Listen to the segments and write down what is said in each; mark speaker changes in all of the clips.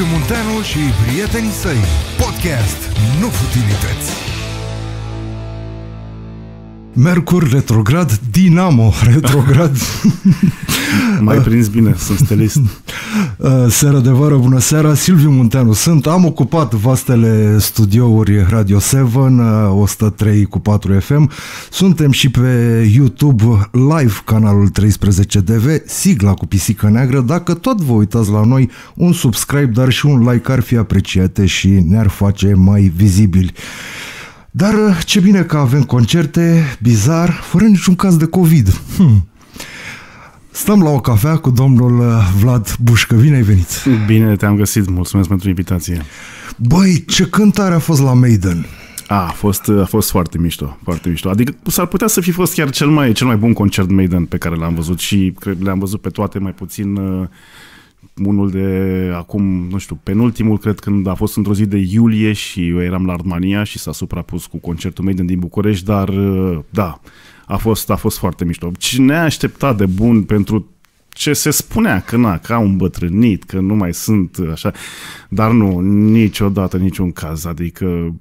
Speaker 1: Liviu Munteanu și prietenii săi. Podcast Nu Futilități. Mercur retrograd, Dinamo retrograd. Mai prins bine, sunt stelist. Uh, seara de vară, bună seara, Silviu Munteanu sunt. Am ocupat vastele studiouri Radio 7, 103 uh, cu 4 FM. Suntem și pe YouTube live, canalul 13 DV, sigla cu pisică neagră. Dacă tot vă uitați la noi, un subscribe, dar și un like ar fi apreciate și ne-ar face mai vizibili. Dar uh, ce bine că avem concerte, bizar, fără niciun caz de COVID. Hmm. Stăm la o cafea cu domnul uh, Vlad Bușcă. Bine ai venit!
Speaker 2: Bine te-am găsit, mulțumesc pentru invitație. Băi, ce cântare a fost la Maiden? A, a fost, a fost foarte mișto, foarte mișto. Adică s-ar putea să fi fost chiar cel mai, cel mai bun concert Maiden pe care l-am văzut și cred, le-am văzut pe toate, mai puțin uh, unul de acum, nu știu, penultimul, cred, când a fost într-o zi de iulie și eu eram la Armania și s-a suprapus cu concertul Maiden din București, dar uh, da, a fost, a fost foarte mișto. Cine a așteptat de bun pentru ce se spunea că na, că au îmbătrânit, că nu mai sunt așa, dar nu, niciodată, niciun caz, adică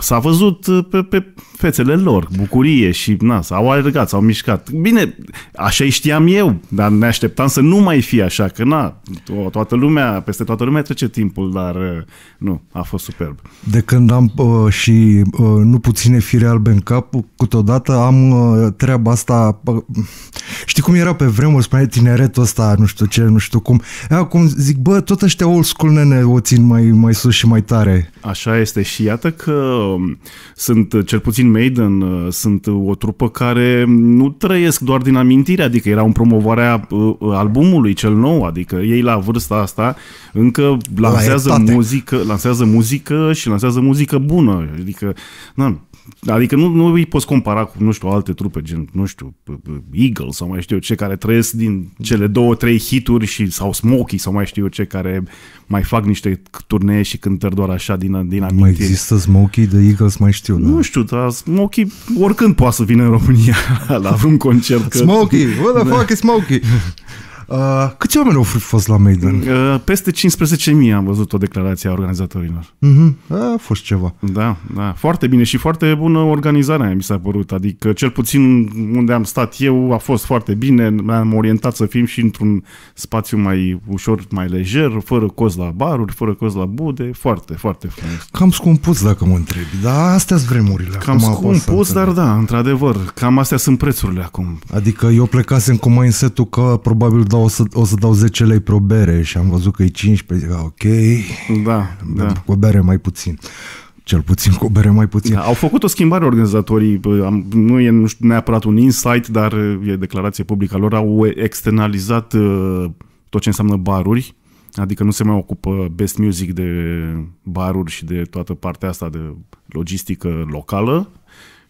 Speaker 2: S-a văzut uh, pe, pe fețele lor bucurie și na, s-au alergat, s-au mișcat. Bine, așa știam eu, dar ne așteptam să nu mai fie așa, că na, to- toată lumea, peste toată lumea trece timpul, dar uh, nu, a fost superb.
Speaker 1: De când am uh, și uh, nu puține fire albe în cap, câteodată am uh, treaba asta, uh, știi cum era pe vremuri, spune tineretul ăsta, nu știu ce, nu știu cum. E, acum zic, bă, tot ăștia old school nene o țin mai, mai sus și mai tare.
Speaker 2: Așa este și iată că Ehm, sunt uh, cel puțin Maiden, uh, sunt uh, o trupă care nu trăiesc doar din amintire, adică un în promovarea albumului cel nou, adică ei la vârsta asta încă lansează la muzică, lansează muzică și lansează muzică bună, adică na, Adică nu, nu îi poți compara cu, nu știu, alte trupe, gen, nu știu, Eagle sau mai știu eu ce, care trăiesc din cele două, trei hituri și, sau Smokey sau mai știu eu ce, care mai fac niște turnee și cântări doar așa din, din amintire. Mai există Smokey de Eagles, mai știu, da? Nu știu, dar Smokey oricând poate să vină în România la un concert. Că... Smokey, what the da. fuck is Smokey?
Speaker 1: Uh, câți oameni au fost la Maiden?
Speaker 2: Uh, peste 15.000 am văzut o declarație a organizatorilor. Uh-huh. A fost ceva. Da, da. Foarte bine și foarte bună organizarea mi s-a părut. Adică cel puțin unde am stat eu a fost foarte bine. Ne-am orientat să fim și într-un spațiu mai ușor, mai lejer, fără cost la baruri, fără cost la bude. Foarte, foarte frumos.
Speaker 1: Cam scumpus dacă mă întrebi. Da, astea sunt vremurile. Cam acum scumpus, dar
Speaker 2: da, într-adevăr. Cam astea sunt prețurile acum.
Speaker 1: Adică eu plecasem cu mindset-ul că probabil dau o să, o să dau 10 lei pro bere și am văzut că e 15, zic, ok, da, da. cu o bere mai puțin cel puțin cu o bere mai puțin. Da, au
Speaker 2: făcut o schimbare organizatorii, nu e nu știu, neapărat un insight, dar e declarație publică lor, au externalizat uh, tot ce înseamnă baruri, adică nu se mai ocupă Best Music de baruri și de toată partea asta de logistică locală,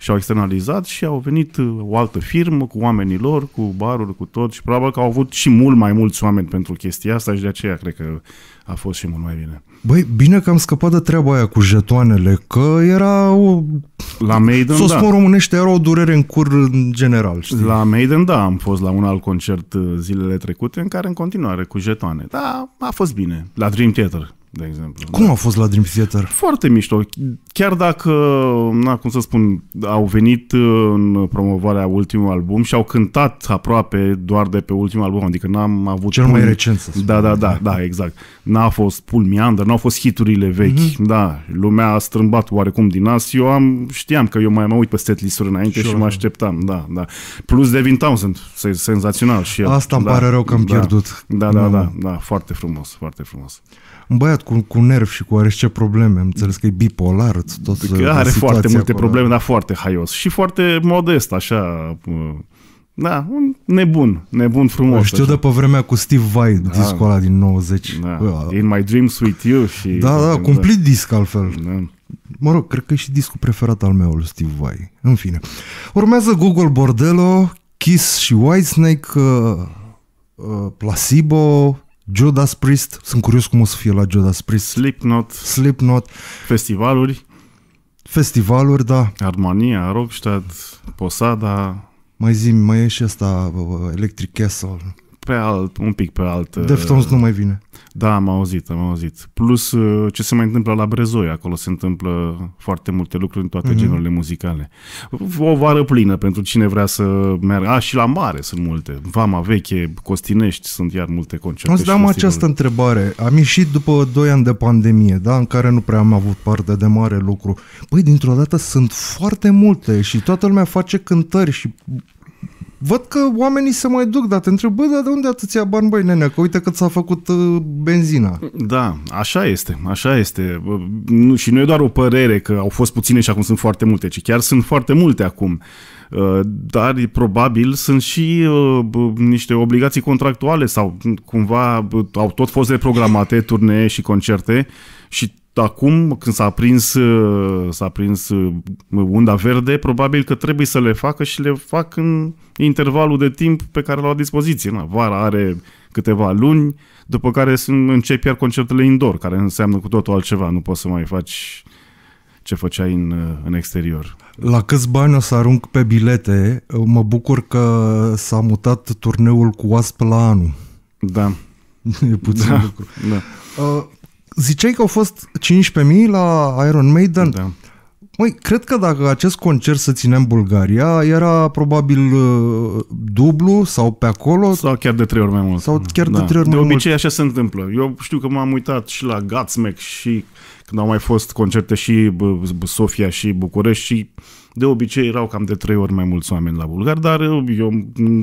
Speaker 2: și au externalizat și au venit uh, o altă firmă cu oamenii lor, cu baruri cu tot și probabil că au avut și mult mai mulți oameni pentru chestia asta și de aceea cred că a fost și mult mai bine. Băi,
Speaker 1: bine că am scăpat de treaba aia cu jetoanele, că era o...
Speaker 2: La Maiden, s-o da. spun românește, era o durere în cur în general, știi? La Maiden, da, am fost la un alt concert uh, zilele trecute în care în continuare cu jetoane. Da, a fost bine. La Dream Theater de exemplu. Cum da. a fost la Dream Theater? Foarte mișto. Chiar dacă, na, cum să spun, au venit uh, în promovarea ultimului album și au cântat aproape doar de pe ultimul album, adică n-am avut... Cel pul... mai recent, să spun. Da, da, da, da, exact. N-a fost pulmiandă, n-au fost hiturile vechi, mm-hmm. da. Lumea a strâmbat oarecum din as. Eu am, știam că eu mai mă uit pe setlist-uri înainte sure. și mă așteptam, da, da. Plus Devin Townsend, senzațional și el. Asta îmi da, pare rău că am da, pierdut. Da, da, da, da, da, foarte frumos, foarte frumos
Speaker 1: un băiat cu, cu nerv și cu ce probleme. Am înțeles că e bipolar. Tot că uh, are foarte multe acolo. probleme,
Speaker 2: dar foarte haios. Și foarte modest, așa. Uh, da, un nebun, nebun frumos. știu de
Speaker 1: pe vremea cu Steve Vai, da, discul ăla din 90. Da. Bă,
Speaker 2: In My Dreams With You și... Da, da, da. cumplit da.
Speaker 1: disc altfel. Da. Mă rog, cred că e și discul preferat al meu, Steve Vai. În fine. Urmează Google Bordello, Kiss și Whitesnake, uh, uh, Placebo, Judas Priest, sunt curios cum o să fie la Judas Priest. Slipknot.
Speaker 2: Slipknot. Festivaluri. Festivaluri, da. Armonia, Rockstad, Posada.
Speaker 1: Mai zi, mai e și asta, uh, Electric Castle.
Speaker 2: Pe alt, un pic pe alt. Deftones uh, nu mai vine. Da, am auzit, am auzit. Plus uh, ce se mai întâmplă la Brezoi, acolo se întâmplă foarte multe lucruri în toate mm-hmm. genurile muzicale. O vară plină pentru cine vrea să meargă. A, și la mare sunt multe. Vama Veche, Costinești, sunt iar multe concerte. Îți dăm această
Speaker 1: întrebare. Am ieșit după 2 ani de pandemie, da, în care nu prea am avut parte de mare lucru. Păi, dintr-o dată sunt foarte multe și toată lumea face cântări și văd că oamenii se mai duc, dar te întreb, bă, dar de unde atâția bani, băi, nenea, că uite cât s-a făcut uh, benzina.
Speaker 2: Da, așa este, așa este. Nu, și nu e doar o părere că au fost puține și acum sunt foarte multe, ci chiar sunt foarte multe acum. Uh, dar probabil sunt și uh, niște obligații contractuale sau cumva au tot fost reprogramate turnee și concerte și acum, când s-a prins, uh, s-a prins uh, unda verde, probabil că trebuie să le facă și le fac în intervalul de timp pe care l-au la dispoziție. Na, vara are câteva luni, după care sunt, începi iar concertele indoor, care înseamnă cu totul altceva. Nu poți să mai faci ce făceai în, uh, în exterior.
Speaker 1: La câți bani o să arunc pe bilete? Mă bucur că s-a mutat turneul cu OASP la anul. Da. e puțin da, lucru. Da. Uh, Ziceai că au fost 15.000 la Iron Maiden. Da. Măi, cred că dacă acest concert să ținem Bulgaria, era probabil uh, dublu sau pe acolo. Sau chiar de
Speaker 2: trei ori mai mult. Sau chiar da. de trei ori de mai obicei, mult. De obicei așa se întâmplă. Eu știu că m-am uitat și la Godsmack și când au mai fost concerte și Sofia și București și de obicei erau cam de trei ori mai mulți oameni la bulgari, dar uh, eu,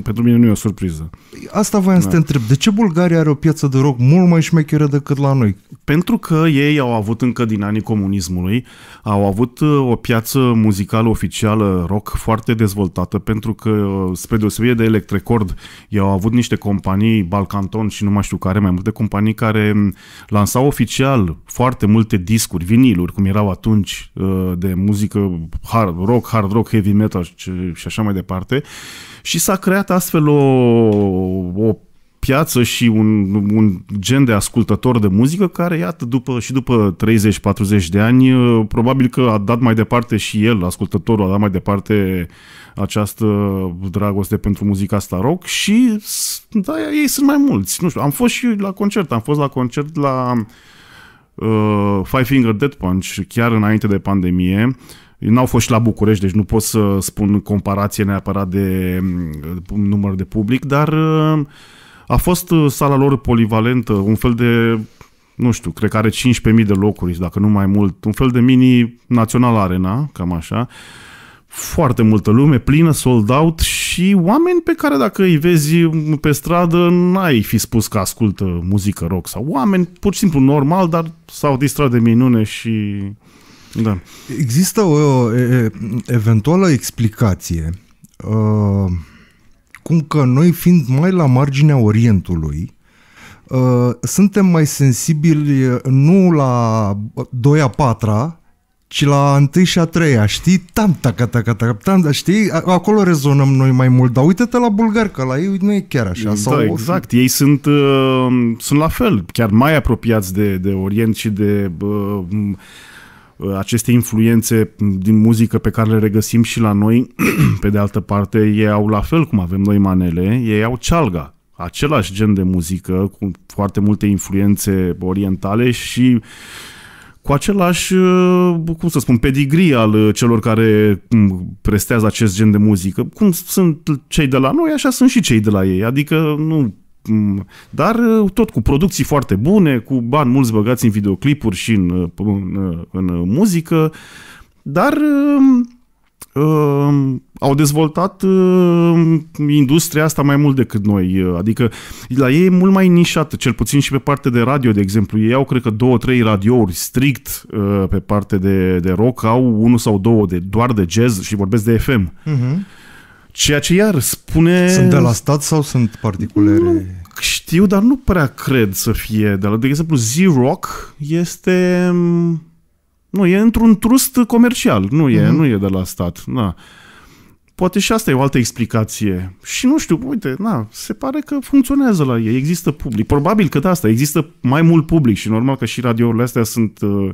Speaker 2: pentru mine nu e o surpriză. Asta
Speaker 1: voiam da. să te întreb. De ce Bulgaria are o piață de rock mult mai șmecheră decât la noi?
Speaker 2: Pentru că ei au avut încă din anii comunismului, au avut uh, o piață muzicală oficială rock foarte dezvoltată, pentru că, uh, spre deosebire de Electrecord, ei au avut niște companii, Balcanton și nu mai știu care, mai multe companii care lansau oficial foarte multe discuri, viniluri, cum erau atunci, de muzică hard, rock rock, hard rock, heavy metal și, și așa mai departe. Și s-a creat astfel o, o piață și un, un gen de ascultător de muzică care, iată, după, și după 30-40 de ani, probabil că a dat mai departe și el, ascultătorul, a dat mai departe această dragoste pentru muzica asta rock și da, ei sunt mai mulți. Nu știu, am fost și la concert, am fost la concert la uh, Five Finger Dead Punch chiar înainte de pandemie N-au fost și la București, deci nu pot să spun comparație neapărat de mm, număr de public, dar uh, a fost uh, sala lor polivalentă, un fel de, nu știu, cred că are 15.000 de locuri, dacă nu mai mult, un fel de mini național arena, cam așa, foarte multă lume, plină, sold out și oameni pe care dacă îi vezi pe stradă, n-ai fi spus că ascultă muzică rock sau oameni pur și simplu normal, dar s-au distrat de minune și da.
Speaker 1: Există o o eventuală explicație uh, cum că noi fiind mai la marginea Orientului, uh, suntem mai sensibili uh, nu la 2-a, patra, ci la întâi și a treia, știi? Tam, taca, taca, taca, tam, știi? Acolo rezonăm noi mai mult, dar uite-te la bulgari, că la ei nu e chiar așa. Da, sau... exact.
Speaker 2: Ei sunt, uh, sunt la fel, chiar mai apropiați de, de Orient și de... Uh, aceste influențe din muzică pe care le regăsim și la noi, pe de altă parte, ei au la fel cum avem noi manele, ei au cealga, același gen de muzică cu foarte multe influențe orientale și cu același, uh, cum să spun, pedigree al uh, celor care mm, prestează acest gen de muzică. Cum sunt cei de la noi, așa sunt și cei de la ei. Adică nu Mm, dar uh, tot cu producții foarte bune, cu bani mulți băgați în videoclipuri și în, uh, în, uh, în muzică, dar um, um, au dezvoltat um, industria asta mai mult decât noi. Adică la ei e mult mai nișată, cel puțin și pe parte de radio, de exemplu. Ei au, cred că, două, trei radiouri strict pe parte de, de rock, au unul sau două de, doar de jazz și vorbesc de FM. Uh-huh. Mhm. Ceea ce iar spune... Sunt de la stat sau sunt particulare? Nu, știu, dar nu prea cred să fie. De, la, de exemplu, Z-Rock este... Mm, nu, e într-un trust comercial. Nu e, mm-hmm. nu e de la stat. Na. Poate și asta e o altă explicație. Și nu știu, uite, na, se pare că funcționează la ei, există public. Probabil că de asta, există mai mult public și normal că și radiourile astea sunt uh,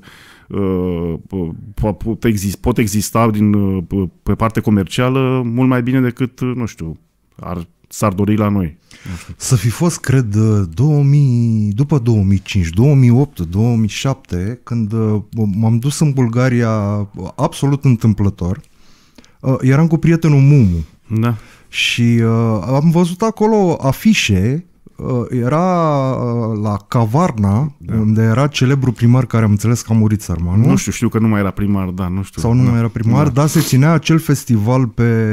Speaker 2: uh pot, exista, pot exista din, uh, pe parte comercială mult mai bine decât, uh, nu știu, ar s-ar dori la noi. Să
Speaker 1: fi fost, cred, 2000, după 2005, 2008, 2007, când uh, m-am dus în Bulgaria uh, absolut întâmplător, uh, eram cu prietenul Mumu. Da. Și uh, am văzut acolo afișe era la Cavarna, da. unde era celebru primar care am înțeles
Speaker 2: că a murit sărmanul. Nu știu, știu că nu mai era primar, da, nu știu. Sau nu da. mai era primar, da. dar
Speaker 1: se ținea acel festival pe,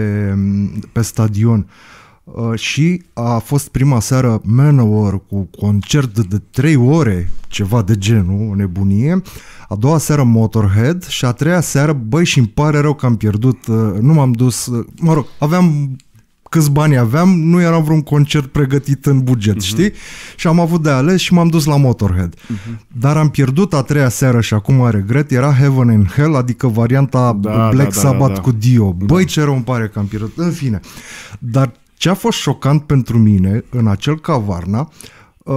Speaker 1: pe stadion. Uh, Uh, și a fost prima seară Manowar cu concert de 3 ore, ceva de genul, o nebunie, a doua seară Motorhead și a treia seară, băi, și îmi pare rău că am pierdut, uh, nu m-am dus, uh, mă rog, aveam câți bani aveam, nu era vreun concert pregătit în buget, uh-huh. știi? Și am avut de ales și m-am dus la Motorhead. Uh-huh. Dar am pierdut a treia seară și acum regret, era Heaven and Hell, adică varianta da, Black da, da, Sabbath da, da. cu Dio. Băi, da. ce rău îmi pare că am pierdut. În fine. Dar ce a fost șocant pentru mine în acel cavarna, uh,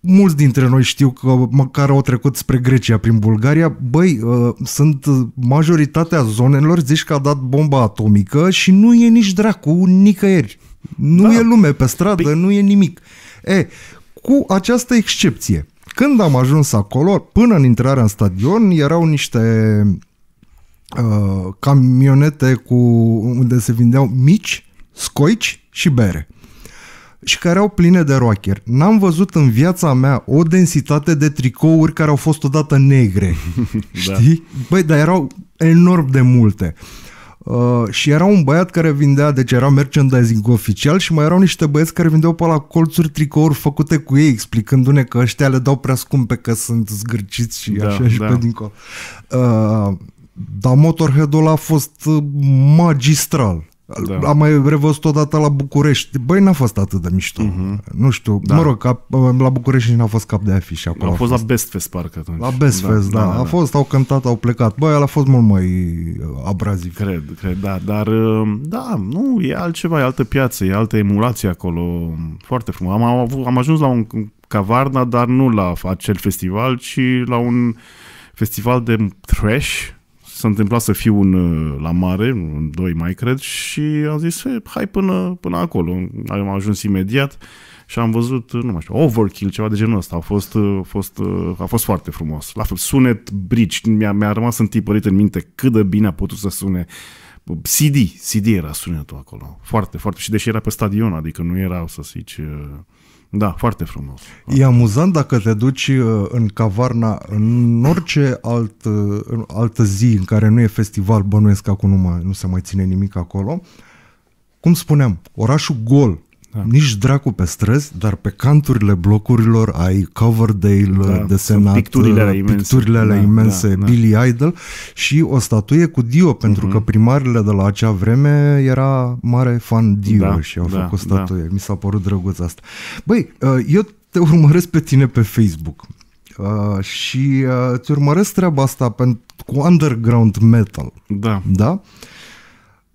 Speaker 1: mulți dintre noi știu că măcar au trecut spre Grecia prin Bulgaria, băi, uh, sunt majoritatea zonelor, zici că a dat bomba atomică și nu e nici dracu nicăieri. Nu da. e lume pe stradă, P- păi- nu e nimic. E, cu această excepție, când am ajuns acolo, până în intrarea în stadion, erau niște uh, camionete cu unde se vindeau mici scoici și bere și care au pline de rocker. N-am văzut în viața mea o densitate de tricouri care au fost odată negre. da. Știi? Băi, dar erau enorm de multe. Uh, și era un băiat care vindea, deci era merchandising oficial și mai erau niște băieți care vindeau pe la colțuri tricouri făcute cu ei, explicându-ne că ăștia le dau prea scumpe că sunt zgârciți și da, așa și da. pe dincolo. Uh, dar Motorhead-ul a fost uh, magistral. Da. Am mai revăzut odată la București. Băi, n-a fost atât de mișto. Uh-huh. Nu știu, da. mă rog, ca, la București n-a fost cap de afiș acolo. A fost, a fost la Best
Speaker 2: Fest, parcă atunci. La Best da, Fest, da. da, da, da. A fost,
Speaker 1: au cântat, au plecat. Băi, el a fost mult mai uh, abraziv. Cred, cred,
Speaker 2: da. Dar, uh, da, nu, e altceva, e altă piață, e altă emulație acolo. Foarte frumos. Am, avut, am ajuns la un cavarna, dar nu la acel festival, ci la un festival de trash, s-a întâmplat să fiu în, uh, la mare, în doi mai cred, și am zis, e, hai până, până acolo. Am ajuns imediat și am văzut, uh, nu mai știu, Overkill, ceva de genul ăsta. A fost, uh, a fost, a fost foarte frumos. La fel, sunet bridge, mi-a, mi-a rămas întipărit în minte cât de bine a putut să sune CD, CD era sunetul acolo. Foarte, foarte. Și deși era pe stadion, adică nu era, să zici, uh, da, foarte frumos.
Speaker 1: E amuzant dacă te duci uh, în cavarna în orice alt, uh, altă zi în care nu e festival, bănuiesc că acum nu, mai, nu se mai ține nimic acolo. Cum spuneam, orașul gol, da. Nici dracu pe străzi, dar pe canturile blocurilor ai Coverdale da, desenat, uh, picturile alea uh, imense, picturile alea da, imense da, da. Billy Idol și o statuie cu Dio, pentru uh-huh. că mhm. primarile de la acea vreme era mare fan Dio da, și au da, făcut o da. statuie. Da. Mi s-a părut drăguț asta. Băi, uh, eu te urmăresc pe tine pe Facebook. Uh, și uh, îți urmăresc treaba asta pentru, cu underground metal. Da. Da?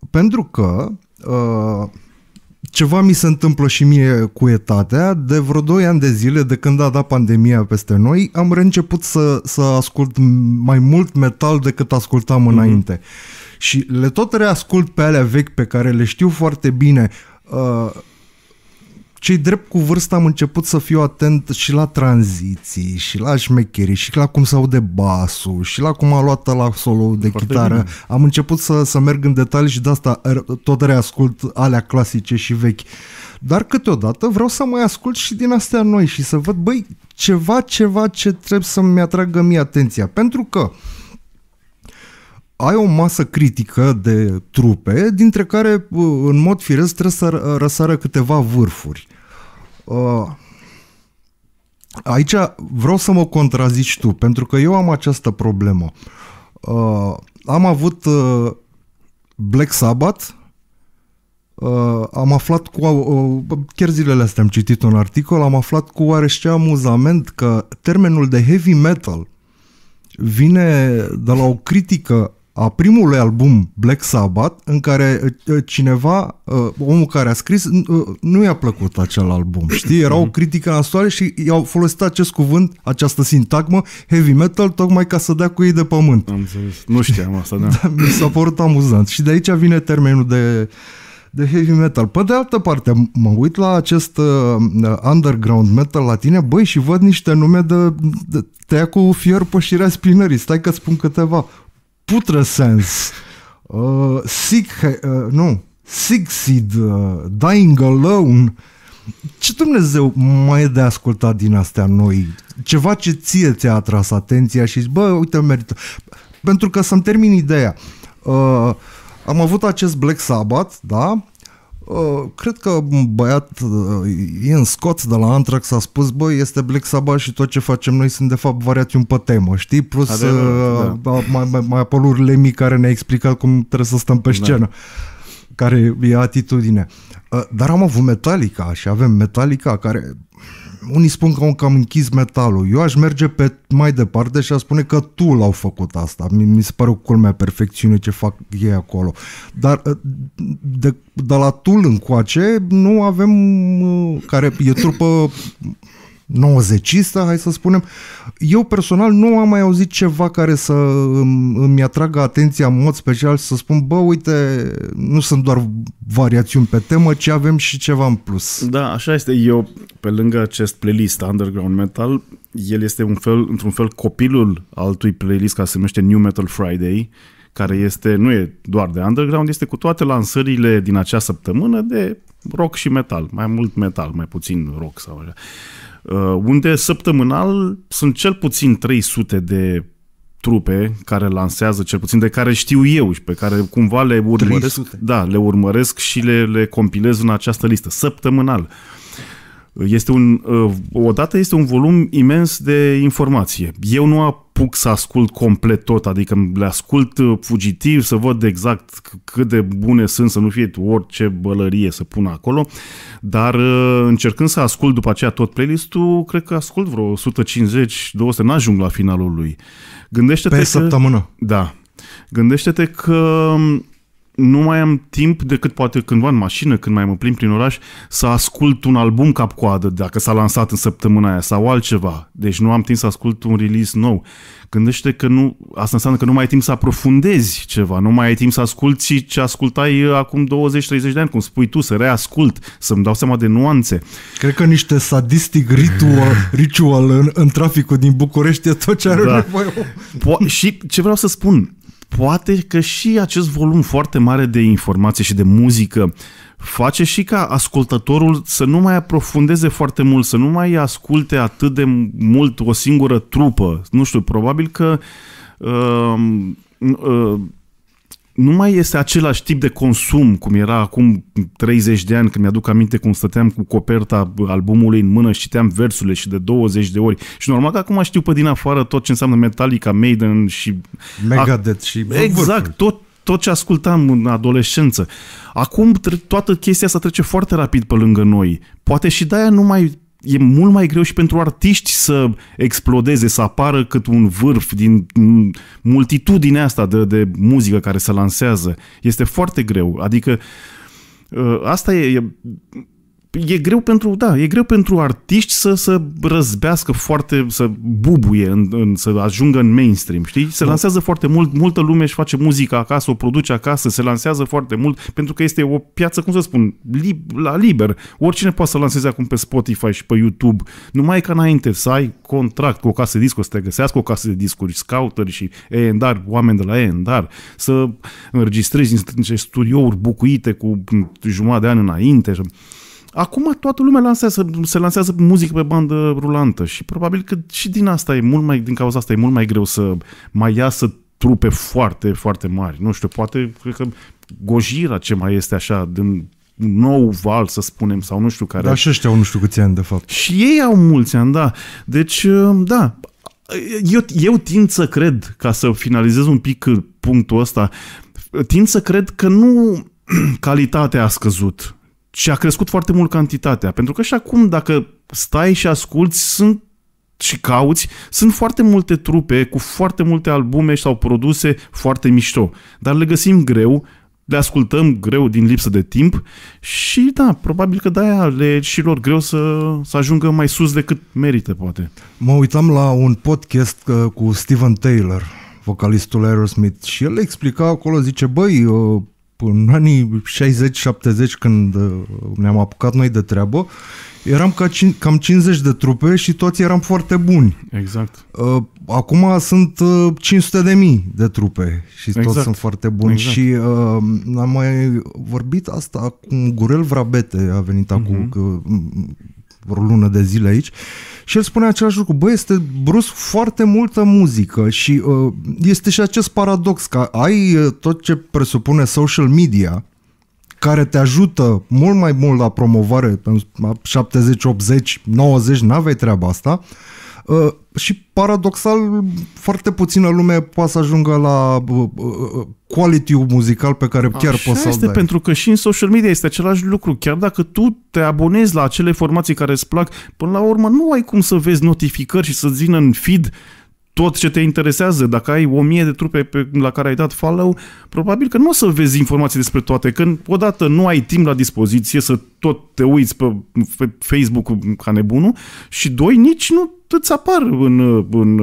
Speaker 1: Pentru că ceva mi se întâmplă și mie cu etatea. De vreo 2 ani de zile, de când a dat pandemia peste noi, am reînceput să, să ascult mai mult metal decât ascultam mm-hmm. înainte. Și le tot reascult pe alea vechi pe care le știu foarte bine. Uh, cei drept cu vârsta am început să fiu atent și la tranziții, și la șmecherii, și la cum se aude basul, și la cum a luat la solo de Foarte chitară. Bine. Am început să, să merg în detalii și de asta er, tot reascult alea clasice și vechi. Dar câteodată vreau să mai ascult și din astea noi și să văd, băi, ceva, ceva ce trebuie să-mi atragă mie atenția. Pentru că uh, ai o masă critică de trupe, dintre care, în mod firesc, trebuie să răsară câteva vârfuri. Ă, aici vreau să mă contrazici tu, pentru că eu am această problemă. Ă, am avut ă, Black Sabbath, am aflat cu, chiar zilele astea am citit un articol, am aflat cu oarește amuzament că termenul de heavy metal vine de la o critică a primului album Black Sabbath, în care uh, uh, cineva, uh, omul care a scris, nu i-a plăcut acel album. Știi, era o critică nasoală și i-au folosit acest cuvânt, această sintagmă, heavy metal, tocmai ca să dea cu ei de pământ. Am Nu știam asta, da. da mi s-a părut amuzant. Și de aici vine termenul de de heavy metal. Pe de altă parte, mă uit la acest uh, underground metal la tine, băi, și văd niște nume de, de tăia cu fier pășirea spinării. Stai că spun câteva putră sens. Uh, sick, uh, nu, seed, uh, Dying Alone. Ce Dumnezeu mai e de ascultat din astea noi? Ceva ce ție ți-a atras atenția și zici, bă, uite, merită. Pentru că să-mi termin ideea. Uh, am avut acest Black Sabbath, da? Uh, cred că un băiat uh, Ian Scott de la Antrax a spus, băi, este Black Sabbath și tot ce facem noi sunt de fapt un pe temă, știi? Plus Adevărat, uh, da. mai, mai, mai apălur Lemi care ne-a explicat cum trebuie să stăm pe da. scenă. Da. Care e atitudine. Dar am avut Metallica și avem Metallica care unii spun că am cam închis metalul. Eu aș merge pe mai departe și aș spune că tu l-au făcut asta. Mi, mi se pare o culmea perfecțiune ce fac ei acolo. Dar ă, de, de la tul încoace nu avem, ă, care e trupă 90 hai să spunem. Eu personal nu am mai auzit ceva care să îmi, atragă atenția în mod special să spun, bă, uite, nu sunt doar variațiuni pe temă, ci avem și ceva în
Speaker 2: plus. Da, așa este. Eu, pe lângă acest playlist Underground Metal, el este un fel, într-un fel copilul altui playlist care se numește New Metal Friday, care este, nu e doar de underground, este cu toate lansările din acea săptămână de rock și metal, mai mult metal, mai puțin rock sau așa. Uh, unde săptămânal sunt cel puțin 300 de trupe care lansează, cel puțin de care știu eu și pe care cumva le urmăresc, 300. da, le urmăresc și le, le compilez în această listă, săptămânal. Este un, uh, odată este un volum imens de informație. Eu nu apuc să ascult complet tot, adică le ascult uh, fugitiv să văd exact cât de bune sunt, să nu fie orice bălărie să pun acolo, dar uh, încercând să ascult după aceea tot playlist, playlist-ul, cred că ascult vreo 150, 200, n-ajung la finalul lui. Gândește-te Pe că... săptămână. Da. Gândește-te că um, nu mai am timp decât poate cândva în mașină, când mai mă plimb prin oraș, să ascult un album cap-coadă, dacă s-a lansat în săptămâna aia, sau altceva. Deci nu am timp să ascult un release nou. Gândește că nu, asta înseamnă că nu mai ai timp să aprofundezi ceva, nu mai ai timp să asculti ce ascultai uh, acum 20-30 de ani, cum spui tu, să reascult, să-mi dau seama de nuanțe. Cred că niște sadistic ritual, ritual în, în traficul din București e tot ce are da. nevoie. Po- și ce vreau să spun, poate că și acest volum foarte mare de informație și de muzică face și ca ascultătorul să nu mai aprofundeze foarte mult, să nu mai asculte atât de mult o singură trupă. Nu știu, probabil că uh, uh, nu mai este același tip de consum cum era acum 30 de ani, când mi-aduc aminte cum stăteam cu coperta albumului în mână și citeam versurile și de 20 de ori. Și normal că acum știu pe din afară tot ce înseamnă Metallica, Maiden și... Megadeth și... Exact, tot, tot ce ascultam în adolescență. Acum toată chestia asta trece foarte rapid pe lângă noi. Poate și de-aia nu mai e mult mai greu și pentru artiști să explodeze, să apară cât un vârf din multitudinea asta de, de muzică care se lansează. Este foarte greu. Adică ă, asta e, e e greu pentru, da, e greu pentru artiști să, să răzbească foarte, să bubuie, în, în, să ajungă în mainstream, știi? Se da. lansează foarte mult, multă lume își face muzica acasă, o produce acasă, se lansează foarte mult, pentru că este o piață, cum să spun, li, la liber. Oricine poate să lanseze acum pe Spotify și pe YouTube, numai ca înainte să ai contract cu o casă de discuri, să te găsească o casă de discuri, scouteri și E&R, oameni de la E&R, să înregistrezi niște studiouri bucuite cu jumătate de ani înainte. Și Acum toată lumea lansează, se lansează muzică pe bandă rulantă și probabil că și din asta e mult mai, din cauza asta e mult mai greu să mai iasă trupe foarte, foarte mari. Nu știu, poate cred că Gojira ce mai este așa, din nou val, să spunem, sau nu știu care. Da, și ăștia au nu știu câți ani, de fapt. Și ei au mulți ani, da. Deci, uh, da, eu, eu tind să cred, ca să finalizez un pic punctul ăsta, tind să cred că nu calitatea a scăzut și a crescut foarte mult cantitatea. Pentru că și acum, dacă stai și asculți, sunt și cauți, sunt foarte multe trupe cu foarte multe albume sau produse foarte mișto, dar le găsim greu, le ascultăm greu din lipsă de timp și da, probabil că de-aia le și lor greu să, să ajungă mai sus decât merită, poate.
Speaker 1: Mă uitam la un podcast uh, cu Steven Taylor, vocalistul Aerosmith, și el explica acolo, zice, băi, uh, în anii 60-70 când uh, ne-am apucat noi de treabă, eram ca cam 50 de trupe și toți eram foarte buni. Exact. Uh, acum sunt 500 uh, de mii de trupe și exact. toți sunt foarte buni. Exact. Și uh, am mai vorbit asta cu Gurel Vrabete, a venit acum, uh-huh. că vreo lună de zile aici și el spune același lucru. Băi, este brusc foarte multă muzică și uh, este și acest paradox că ai uh, tot ce presupune social media care te ajută mult mai mult la promovare, 70, 80, 90, n-aveai treaba asta, uh, Ă, și paradoxal, foarte puțină lume poate să ajungă la uh, ă, ă, quality muzical pe care chiar poți să este, dai. pentru
Speaker 2: că și în social media este același lucru. Chiar dacă tu te abonezi la acele formații care îți plac, până la urmă nu ai cum să vezi notificări și să-ți în feed tot ce te interesează. Dacă ai o mie de trupe pe, la care ai dat follow, probabil că nu o să vezi informații despre toate. Când odată nu ai timp la dispoziție să tot te uiți pe, pe Facebook ca nebunul și doi, nici nu îți apar în, în,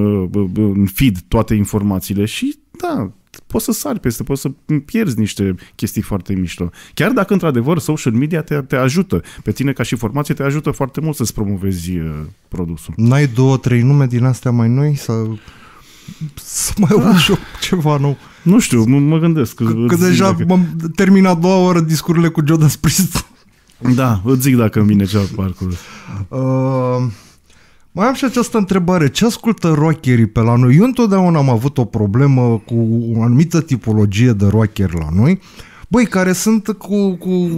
Speaker 2: în feed toate informațiile și da, poți să sari peste, poți să pierzi niște chestii foarte mișto. Chiar dacă, într-adevăr, social media te, te ajută, pe tine ca și formație te ajută foarte mult să-ți promovezi uh, produsul.
Speaker 1: N-ai două, trei nume din astea mai noi? Sau să mai da. și eu ceva nou.
Speaker 2: Nu știu, mă, mă gândesc. Că, că deja dacă... m-am
Speaker 1: terminat doua oră discurile cu Jodas Priest.
Speaker 2: Da, îți zic dacă îmi vine ceva parcurs.
Speaker 1: Uh, mai am și această întrebare. Ce ascultă rockerii pe la noi? Eu întotdeauna am avut o problemă cu o anumită tipologie de rocker la noi. Băi, care sunt cu, cu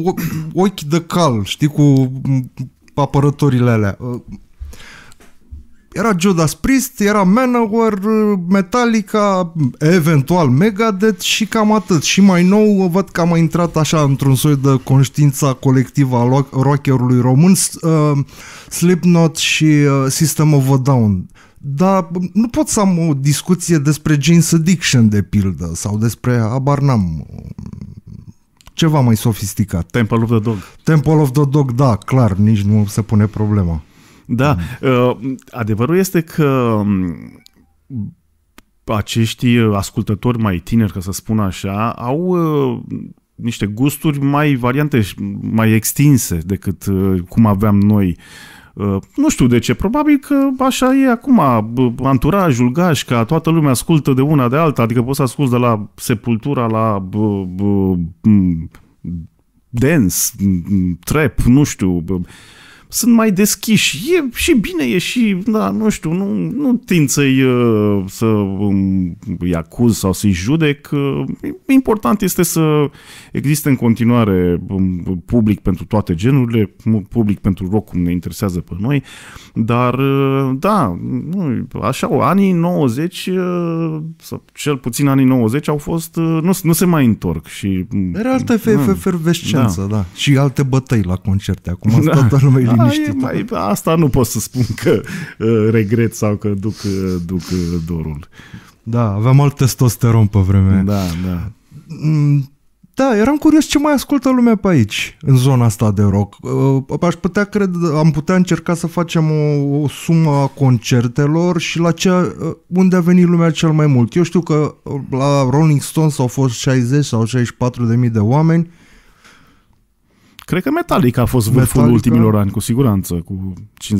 Speaker 1: ochi de cal, știi, cu apărătorile alea. Era Judas Priest, era Manowar, Metallica, eventual Megadeth și cam atât. Și mai nou văd că am mai intrat așa într-un soi de conștiința colectivă a rockerului român, uh, Slipknot și uh, System of a Down dar nu pot să am o discuție despre Jane's Addiction, de pildă, sau despre, Abarnam, ceva mai sofisticat.
Speaker 2: Temple of the Dog.
Speaker 1: Temple of the Dog, da, clar, nici nu se pune problema.
Speaker 2: Da, mm. Uh, adevărul este că um, acești uh, ascultători mai tineri, ca să spun așa, au uh, niște gusturi mai variante, mai extinse decât cum aveam noi. Nu știu de ce, probabil că așa e acum, anturajul, gașca, toată lumea ascultă de una de alta, adică poți să asculti de la Sepultura la dance, trap, nu știu, sunt mai deschiși. E și bine, e și, da, nu știu, nu, nu tind să-i uh, să îi acuz sau să-i judec. Uh, important este să existe în continuare um, public pentru toate genurile, public pentru rock cum ne interesează pe noi, dar uh, da, nu, așa, anii 90 sau cel puțin anii 90 au fost, nu, nu se mai întorc și... Era altă mm, efervescență, mm,
Speaker 1: da. da. Și alte bătăi la concerte. Acum da. toată lumea liniștit.
Speaker 2: Mai, asta nu pot să spun că uh, regret sau că duc, uh, duc uh, dorul.
Speaker 1: Da, aveam alt testosteron pe vremea. Da, da. Mm. Da, eram curios ce mai ascultă lumea pe aici, în zona asta de rock. Uh, aș putea, cred, am putea încerca să facem o, o sumă a concertelor și la ce, uh, unde a venit lumea cel mai mult. Eu știu că la Rolling Stones au fost 60 sau 64 de mii de oameni,
Speaker 2: Cred că Metallica a fost vârful Metallica... ultimilor ani, cu siguranță, cu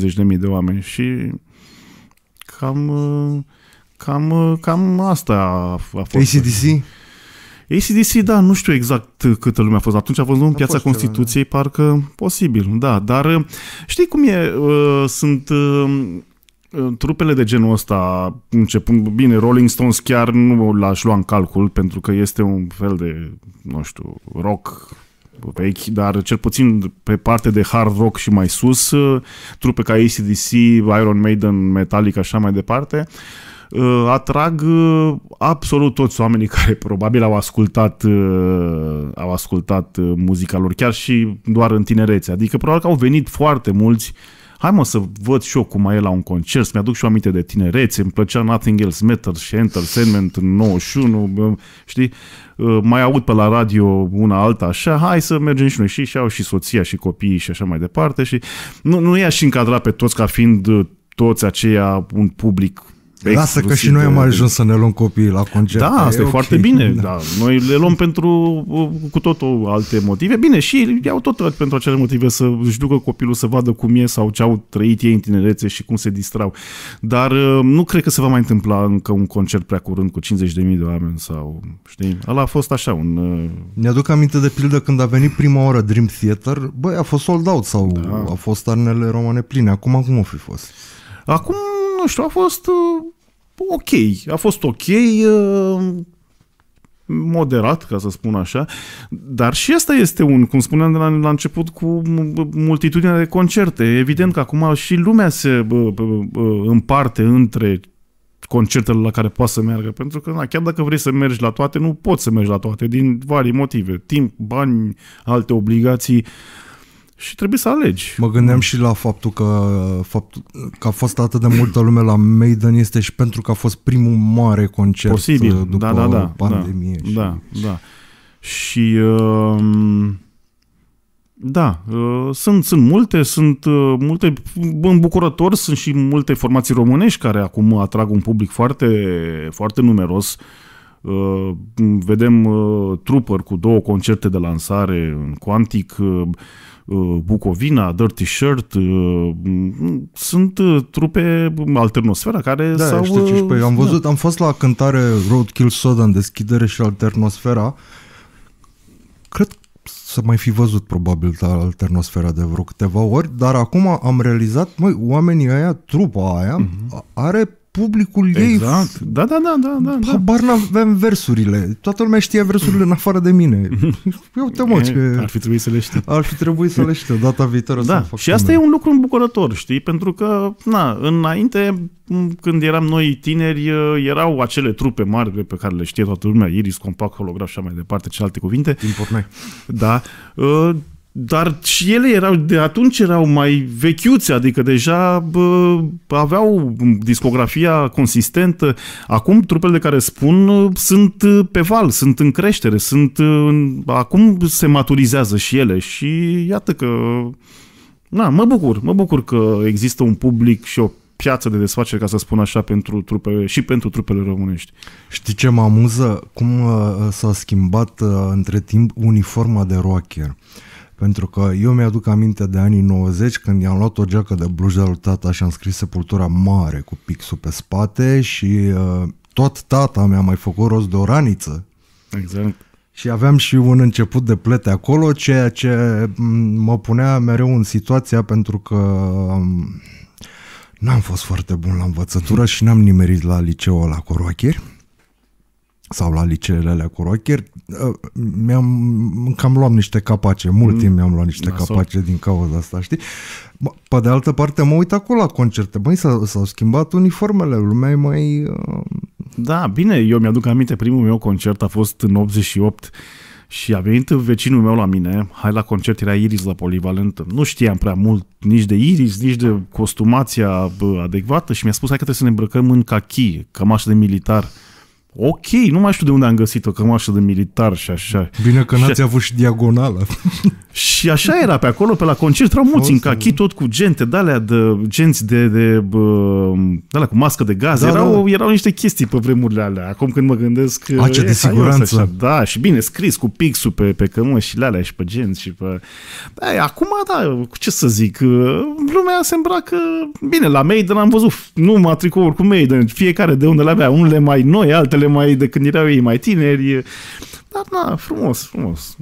Speaker 2: 50.000 de oameni și cam, uh, cam, uh, cam asta a fost. ACDC? ACDC, da, nu știu exact câtă lume a fost. Atunci a fost în piața fost Constituției, ceva, da. parcă posibil, da. Dar uh, știi cum e? Sunt trupele de genul ăsta, începând, bine, Rolling Stones chiar nu l-aș lua în calcul, pentru că este un fel de, nu știu, rock vechi, dar cel puțin pe parte de hard rock și mai sus, uh, trupe ca ACDC, Iron Maiden, Metallica și așa mai departe, uh, atrag uh, absolut toți oamenii care probabil au ascultat, au ascultat muzica lor, chiar și doar în tinerețe. Adică probabil că au venit foarte mulți uh, hai mă să văd și eu cum mai e la un concert, să-mi aduc și o aminte de tinerețe, îmi plăcea Nothing Else Matters și Entertainment în 91, știi? Uh, mai aud pe la radio una alta așa, hai să mergem și noi și și au și soția și copiii și așa mai departe și nu, nu i-aș încadra pe toți ca fiind uh, toți aceia un public Exclusiv Lasă că și noi am ajuns de... să
Speaker 1: ne luăm copiii la concert. Da, asta e, e okay. foarte bine. Da. da. Noi
Speaker 2: le luăm pentru uh, cu totul alte motive. Bine, și iau tot uh, pentru acele motive să își ducă copilul să vadă cum e sau ce au trăit ei în tinerețe și cum se distrau. Dar uh, nu cred că se va mai întâmpla încă un concert prea curând cu 50.000 de oameni sau știi. Ala a fost așa un...
Speaker 1: Ne-aduc aminte de pildă când a venit prima oră Dream Theater, băi, a fost sold out sau da. a fost arnele romane pline.
Speaker 2: Acum cum o fi fost? Acum nu știu, a fost uh, ok. A fost ok, uh, moderat, ca să spun așa, dar și asta este un, cum spuneam de la, la început, cu multitudinea de concerte. Evident că acum și lumea se uh, uh, uh, împarte între concertele la care poate să meargă, pentru că na, chiar dacă vrei să mergi la toate, nu poți să mergi la toate, din vari motive, timp, bani, alte obligații, uh, și trebuie să alegi. Mă gândeam și la faptul că,
Speaker 1: faptul că a fost atât de multă lume la Maiden este și pentru că a fost primul mare
Speaker 2: concert Posibil. Uh, după da, da, da, da. pandemie. Da, și... da, da. Și um, da, uh, sunt, sunt multe, sunt uh, multe îmbucurători, sunt și multe formații românești care acum atrag un public foarte, foarte numeros. Uh, vedem uh, cu două concerte de lansare în Quantic, uh, Uh, Bucovina, Dirty Shirt, uh, sunt uh, trupe alternosfera care da, s-au... Știu ce pe am da. văzut,
Speaker 1: da. am fost la cântare Roadkill Soda în deschidere și alternosfera. Cred să mai fi văzut probabil alternosfera de vreo câteva ori, dar acum am realizat, măi, oamenii aia, trupa aia, mm-hmm. are publicul exact. ei... Exact, da, da,
Speaker 2: da, da, da. da. Habar da. n
Speaker 1: avem versurile. Toată lumea știa versurile în afară de mine. Eu te moți, că... Ar fi trebuit să le știu. Ar fi trebuit să le știu data viitoare da. să fac Și asta e un
Speaker 2: lucru îmbucurător, știi? Pentru că, na, înainte, când eram noi tineri, ă, erau acele trupe mari pe care le știe toată lumea, Iris, Compact, Holograf și așa mai departe, celelalte cuvinte. Din Da. Uh, dar și ele erau, de atunci erau mai vechiuțe, adică deja bă, aveau discografia consistentă. Acum trupele de care spun sunt pe val, sunt în creștere, sunt acum se maturizează și ele și iată că na, mă bucur, mă bucur că există un public și o piață de desfacere, ca să spun așa, pentru trupele, și pentru trupele românești.
Speaker 1: Știi ce mă amuză? Cum uh, s-a schimbat uh, între timp uniforma de rocker. Uh, pentru că eu mi-aduc aminte de anii 90 când i-am luat o geacă de bluj de la tata și am scris sepultura mare cu pixul pe spate și uh, tot tata mi-a mai făcut rost de o raniță. Exact. Și aveam și un început de plete acolo, ceea ce mm, mă punea mereu în situația pentru că um, n-am fost foarte bun la învățătură și n-am nimerit la liceul la coroacheri sau la liceele alea cu rocher, uh, mi-am, cam luat niște capace, mult mm. timp mi-am luat niște capace din cauza asta, știi? Pe de altă parte,
Speaker 2: mă uit acolo la concerte, băi, s-au, s-au schimbat uniformele, lumea e mai... Uh... Da, bine, eu mi-aduc aminte, primul meu concert a fost în 88 și a venit vecinul meu la mine, hai la concert, era Iris la Polivalent, nu știam prea mult nici de Iris, nici de costumația adecvată și mi-a spus, hai că trebuie să ne îmbrăcăm în cachi, cămașă de militar. Ok, nu mai știu de unde am găsit o cămașă de militar și așa. Bine că n-ați și... avut și diagonală. și așa era pe acolo, pe la concert, erau mulți în cachi, tot cu gente de-alea, de, genți de, de, de alea cu mască de gaz. Da, erau, da. erau niște chestii pe vremurile alea. Acum când mă gândesc... A, de siguranță. Așa, da, și bine scris cu pixul pe, pe cămășile alea și pe genți și pe... Da, acum, da, ce să zic, lumea se că, Bine, la Maiden am văzut, nu mă cu Maiden, fiecare de unde le avea, unele mai noi, altele filmele mai de când erau ei mai tineri. Dar, na, frumos, frumos.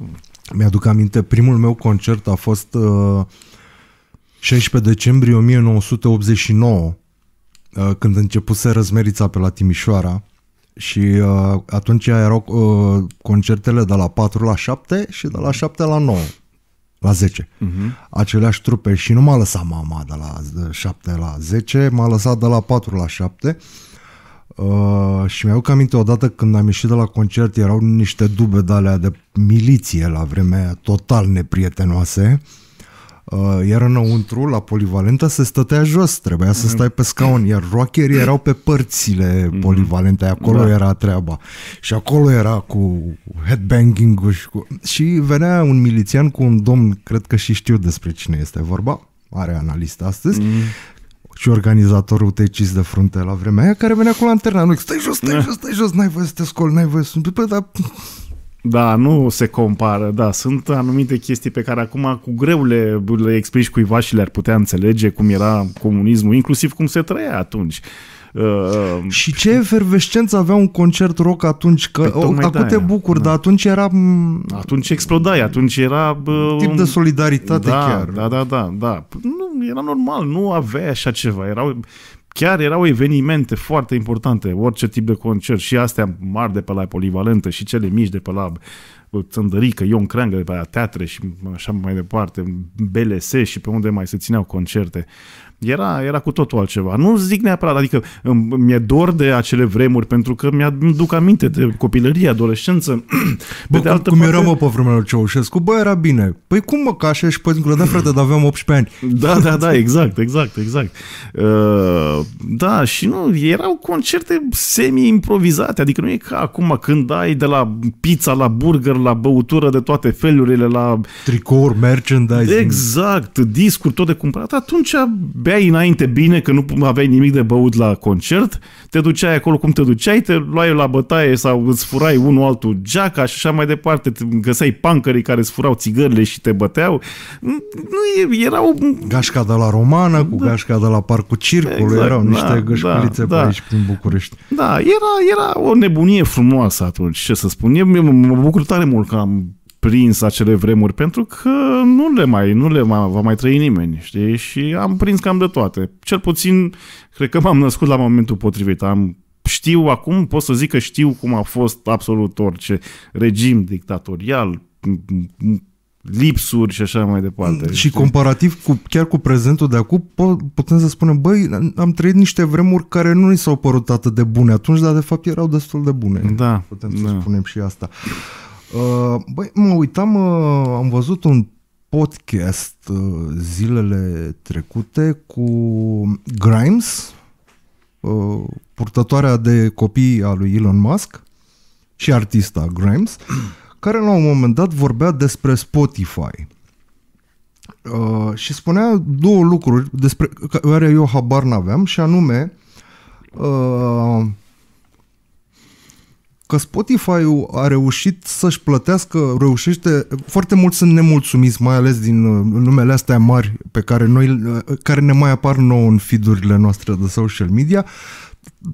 Speaker 1: Mi-aduc aminte, primul meu concert a fost uh, 16 decembrie 1989, uh, când începuse răzmerița pe la Timișoara. Și uh, atunci erau uh, concertele de la 4 la 7 și de la 7 la 9 la 10. Uh-huh. Mhm. Aceleași trupe și nu m-a lăsat mama de la 7 la 10, m-a lăsat de la 4 la 7 Uh, Uh, și mi-aduc aminte odată când am ieșit de la concert, erau niște dube de alea de miliție la vremea total neprietenoase. Uh, iar înăuntru, la polivalenta, se stătea jos, trebuia să mhm. stai pe scaun, iar rockerii erau pe părțile mhm. polivalente, acolo da. era treaba. Și acolo era cu headbanging-ul și cu... Și venea un milițian cu un domn, cred că și știu despre cine este vorba, are analist astăzi, mm și organizatorul te cis de frunte la vremea aia, care venea cu lanterna. Nu, stai jos, stai da. jos, stai jos, n-ai voie să te scol, n-ai voie să... Păi, dar
Speaker 2: da, nu se compară, da, sunt anumite chestii pe care acum cu greu le, le explici cuiva și le-ar putea înțelege cum era comunismul, inclusiv cum se trăia atunci. Uh, și ce efervescență avea un concert rock atunci, că păi o, acum te bucur, da. dar atunci era... Atunci explodai, atunci era... Uh, tip de solidaritate da, chiar. Da, da, da, da. Nu, era normal, nu avea așa ceva, erau chiar erau evenimente foarte importante, orice tip de concert și astea mari de pe la polivalentă și cele mici de pe la Țândărică, Ion Creangă de pe la teatre și așa mai departe, BLS și pe unde mai se țineau concerte. Era, era cu totul altceva. Nu zic neapărat, adică mi-e dor de acele vremuri, pentru că mi-aduc a aminte de copilărie, adolescență.
Speaker 1: Bă, de cum, altă cum parte... eram pe vremea lui Ceaușescu, bă, era bine. Păi cum mă, ca așa și păi zic, da, frate, dar aveam 18 ani. Da, da, da, exact, exact,
Speaker 2: exact. Uh, da, și nu, erau concerte semi-improvizate, adică nu e ca acum când ai de la pizza, la burger, la băutură de toate felurile, la... Tricouri, merchandise. Exact, discuri, tot de cumpărat. Atunci beai înainte bine, că nu aveai nimic de băut la concert, te duceai acolo cum te duceai, te luai la bătaie sau îți furai unul altul geaca și așa mai departe, te găseai pancării care îți furau țigările și te băteau. Nu, erau... Gașca de la Romană, cu da.
Speaker 1: gașca de la Parcul Circului, exact, erau niște da, gășculițe da, pe aici prin București.
Speaker 2: Da, era, era o nebunie frumoasă atunci, ce să spun. Eu mă bucur tare mult că am prins acele vremuri pentru că nu le mai, nu le mai, va mai trăi nimeni, știi? Și am prins cam de toate. Cel puțin, cred că m-am născut la momentul potrivit. Am știu acum, pot să zic că știu cum a fost absolut orice regim dictatorial, lipsuri și așa mai departe. Și comparativ
Speaker 1: cu, chiar cu prezentul de acum, putem să spunem, băi, am trăit niște vremuri care nu ni s-au părut atât de bune atunci, dar de fapt erau destul de bune. Da. Putem să da. spunem și asta. Uh, băi, mă uitam, uh, am văzut un podcast uh, zilele trecute cu Grimes, purtătoarea de copii a lui Elon Musk și artista Grimes, care la un moment dat vorbea despre Spotify. Uh, și spunea două lucruri despre care eu habar n-aveam și anume uh, că Spotify-ul a reușit să-și plătească, reușește, foarte mult sunt nemulțumiți, mai ales din uh, numele astea mari pe care, noi, uh, care ne mai apar nou în feed-urile noastre de social media,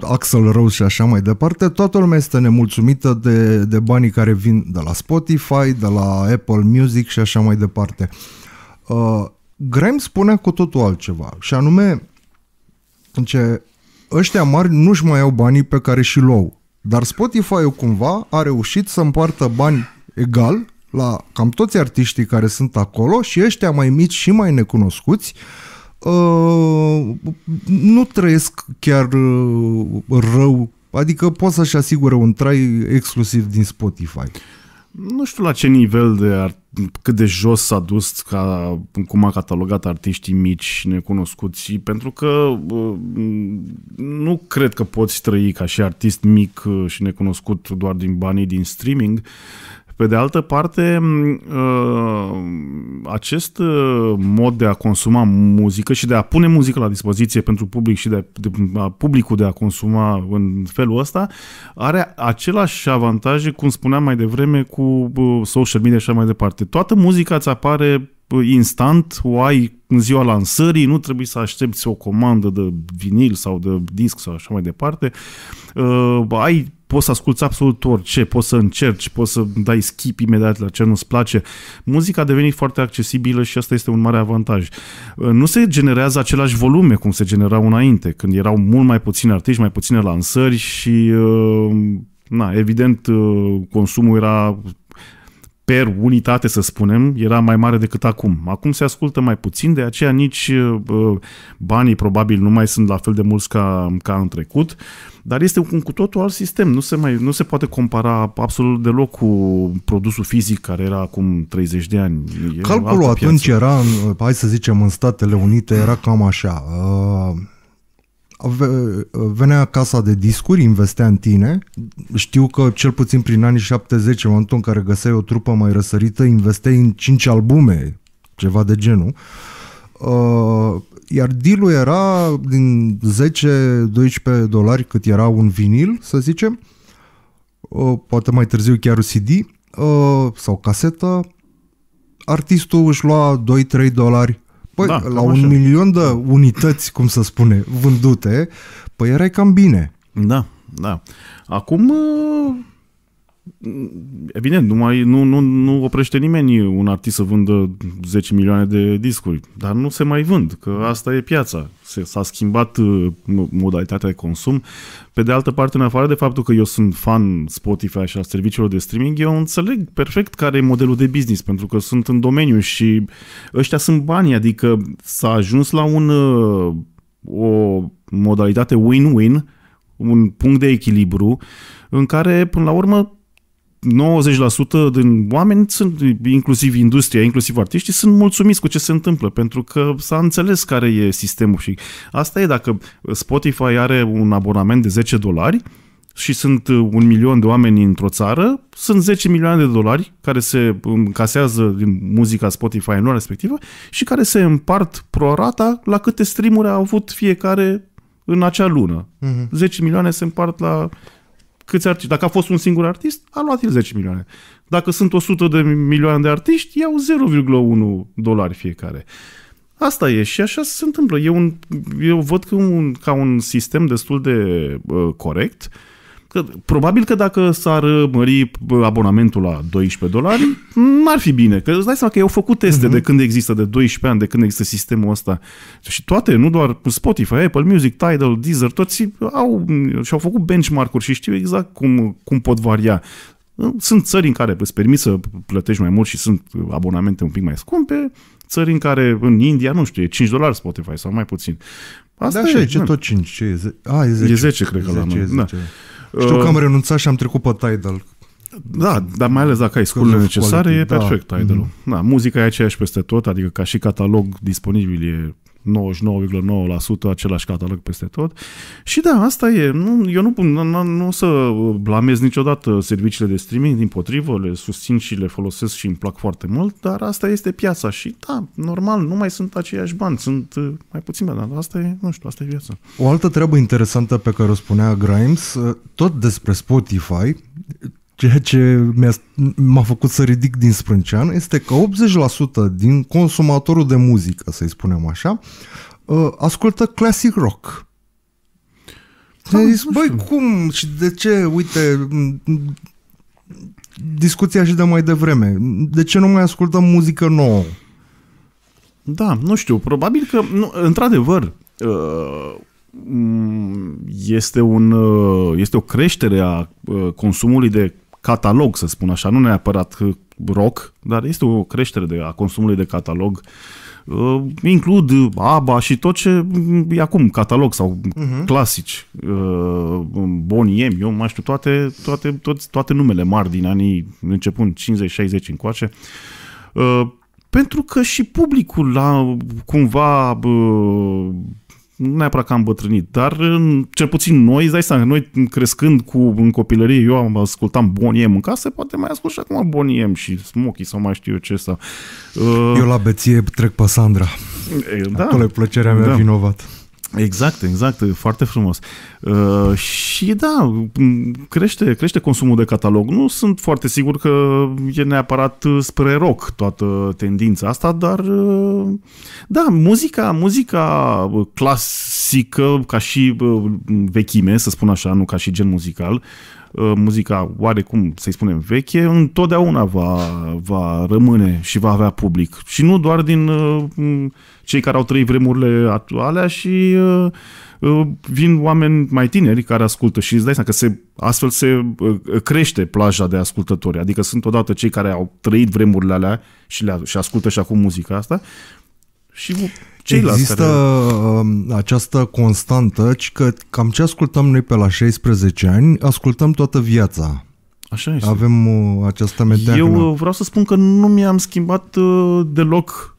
Speaker 1: Axel Rose și așa mai departe, toată lumea este nemulțumită de, de banii care vin de la Spotify, de la Apple Music și așa mai departe. Uh, Graham spunea cu totul altceva și anume ce ăștia mari nu-și mai au banii pe care și luau dar Spotify-ul cumva a reușit să împartă bani egal la cam toți artiștii care sunt acolo și ăștia mai mici și mai necunoscuți uh, nu trăiesc chiar uh, rău Adică pot să-și asigure un trai exclusiv din Spotify
Speaker 2: nu știu la ce nivel de art, cât de jos s-a dus ca, cum a catalogat artiștii mici necunoscuți, pentru că uh, nu cred că poți trăi ca și artist mic uh, și necunoscut doar din banii din streaming, pe de altă parte, ă, acest ă, mod de a consuma muzică și de a pune muzică la dispoziție pentru public și de, de a, publicul de a consuma în felul ăsta are același avantaje, cum spuneam mai devreme, cu social media și așa mai departe. Toată muzica îți apare instant, o ai în ziua lansării, nu trebuie să aștepți o comandă de vinil sau de disc sau așa mai departe. Uh, ai poți să asculti absolut orice, poți să încerci, poți să dai skip imediat la ce nu-ți place. Muzica a devenit foarte accesibilă și asta este un mare avantaj. Uh, nu se generează același volume cum se genera înainte, când erau mult mai puțini artiști, mai puține lansări și uh, na, evident, uh, consumul era per unitate, să spunem, era mai mare decât acum. Acum se ascultă mai puțin, de aceea nici uh, banii probabil nu mai sunt la fel de mulți ca, ca în trecut, dar este un cu totul alt sistem. Nu se, mai, nu se poate compara absolut deloc cu produsul fizic care era acum 30 de ani. Calculul atunci era,
Speaker 1: hai să zicem, în Statele Unite era cam așa. Uh venea casa de discuri, investea în tine. Știu că cel puțin prin anii 70, în momentul în care găseai o trupă mai răsărită, investeai în 5 albume, ceva de genul. Uh, iar deal era din 10-12 dolari cât era un vinil, să zicem, uh, poate mai târziu chiar un CD uh, sau casetă, artistul își lua 2-3 dolari Păi, da, la un așa. milion de unități, cum să spune, vândute, păi erai cam bine.
Speaker 2: Da, da. Acum uh, Evident, nu, mai, nu, nu, nu oprește nimeni un artist să vândă 10 milioane de discuri, dar nu se mai vând, că asta e piața. Se, s-a schimbat uh, modalitatea de consum. Pe de altă parte, în afară de faptul că eu sunt fan Spotify și a serviciilor de streaming, eu înțeleg perfect care e modelul de business, pentru că sunt în domeniu și ăștia sunt bani, adică s-a ajuns la un, uh, o modalitate win-win, un punct de echilibru în care, până la urmă, 90% din oameni sunt, inclusiv industria, inclusiv artiștii, sunt mulțumiți cu ce se întâmplă, pentru că s-a înțeles care e sistemul și asta e dacă Spotify are un abonament de 10 dolari, și sunt un milion de oameni într-o țară, sunt 10 milioane de dolari care se casează din muzica Spotify în respectivă și care se împart pro-rata la câte streamuri a avut fiecare în acea lună. Mm-hmm. 10 milioane se împart la câți artiști. Dacă a fost un singur artist, a luat el 10 milioane. Dacă sunt 100 de milioane de artiști, iau 0,1 dolari fiecare. Asta e și așa se întâmplă. Eu un, eu văd că un, ca un sistem destul de uh, corect uh, Că, probabil că dacă s-ar mări abonamentul la 12 dolari, n-ar fi bine. Că îți dai seama că eu au făcut teste uh-huh. de când există, de 12 ani, de când există sistemul ăsta. Și toate, nu doar Spotify, Apple Music, Tidal, Deezer, toți au, și-au făcut benchmark-uri și știu exact cum, cum pot varia. Sunt țări în care îți permiți să plătești mai mult și sunt abonamente un pic mai scumpe, țări în care, în India, nu știu, e 5 dolari Spotify sau mai puțin. Da, Asta da, e, așa e, ce tot 5, ce e 10? A, e 10. E 10, cred că 10, la noi. Da. Știu că am uh, renunțat
Speaker 1: și am trecut pe Tidal.
Speaker 2: Da, dar mai ales dacă ai scurile necesare, quality, e perfect da. Tidal-ul. Mm-hmm. Da, muzica e aceeași peste tot, adică ca și catalog disponibil e 99,9% același catalog peste tot. Și da, asta e. Nu, eu nu, nu, nu o să blamez niciodată serviciile de streaming, din potrivă, le susțin și le folosesc și îmi plac foarte mult, dar asta este piața și da, normal, nu mai sunt aceiași bani, sunt uh, mai bani. dar asta e, nu știu, asta e viața.
Speaker 1: O altă treabă interesantă pe care o spunea Grimes, uh, tot despre Spotify, ceea ce mi-a, m-a făcut să ridic din sprâncean este că 80% din consumatorul de muzică, să-i spunem așa, ă, ascultă classic rock. Da, zis, băi, cum și de ce, uite, discuția și de mai devreme, de ce nu mai ascultăm
Speaker 2: muzică nouă? Da, nu știu, probabil că, nu, într-adevăr, ă, este, un, ă, este o creștere a consumului de catalog, să spun așa, nu neapărat uh, rock, dar este o creștere de, a consumului de catalog. Uh, includ uh, ABBA și tot ce mm, e acum, catalog sau uh-huh. clasici, uh, Boniem, eu mai știu toate, toate, toți, toate numele mari din anii începând 50-60 încoace. Uh, pentru că și publicul la cumva uh, nu neapărat că am bătrânit, dar cel puțin noi, îți dai seama, noi crescând cu, în copilărie, eu am ascultam Boniem în casă, poate mai ascult și acum Boniem și Smokey sau mai știu eu ce sau... Eu uh, la beție trec pe Sandra. da. Acolo e plăcerea mea da. vinovată. Exact, exact, foarte frumos. Uh, și da, crește, crește consumul de catalog. Nu sunt foarte sigur că e neapărat spre rock toată tendința asta, dar uh, da, muzica, muzica clasică, ca și uh, vechime, să spun așa, nu ca și gen muzical, uh, Uh, muzica oarecum, să-i spunem, veche, întotdeauna va, va rămâne și va avea public. Și nu doar din uh, cei care au trăit vremurile actuale și uh, vin oameni mai tineri care ascultă și îți dai seama că se, astfel se crește plaja de ascultători. Adică sunt odată cei care au trăit vremurile alea și, le, și ascultă și acum muzica asta și Ceilalți Există care... Um,
Speaker 1: această constantă, ci că cam ce ascultăm noi pe la 16 ani, ascultăm toată viața. Așa este. Avem uh, această meteană. Eu
Speaker 2: uh, vreau să spun că nu mi-am schimbat uh, deloc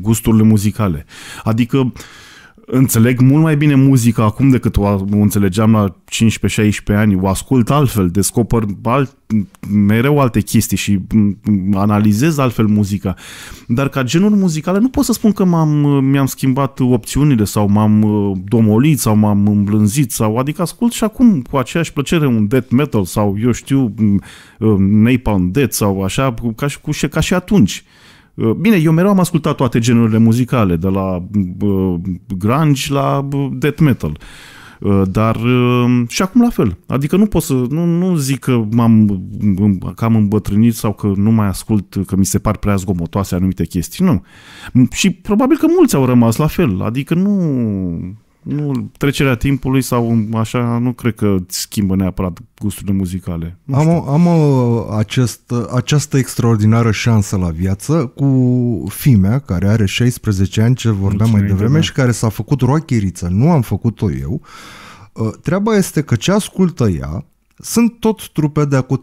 Speaker 2: gusturile muzicale. Adică înțeleg mult mai bine muzica acum decât o înțelegeam la 15-16 ani, o ascult altfel, descoper alt, mereu alte chestii și analizez altfel muzica. Dar ca genuri muzicale nu pot să spun că m-am, mi-am schimbat opțiunile sau m-am uh, domolit sau m-am îmblânzit sau adică ascult și acum cu aceeași plăcere un death metal sau eu știu uh, Napalm Death sau așa ca și, ca și atunci. Uh, bine, eu mereu am ascultat toate genurile muzicale, de la uh, grunge la uh, death metal. Uh, dar și acum la fel. Adică nu pot să, nu, nu zic că m-am cam îmbătrânit sau că nu mai ascult, că mi se par prea zgomotoase anumite chestii, nu. Și probabil că mulți au rămas la fel, adică nu nu, trecerea timpului sau așa, nu cred că schimbă neapărat gusturile muzicale.
Speaker 1: Nu am, am acest, această extraordinară șansă la viață cu Fimea, care are 16 ani, ce vorbeam mai devreme, de, și care s-a făcut roacheriță. Nu am făcut-o eu. Uh, treaba este că ce ascultă ea sunt tot trupe de acum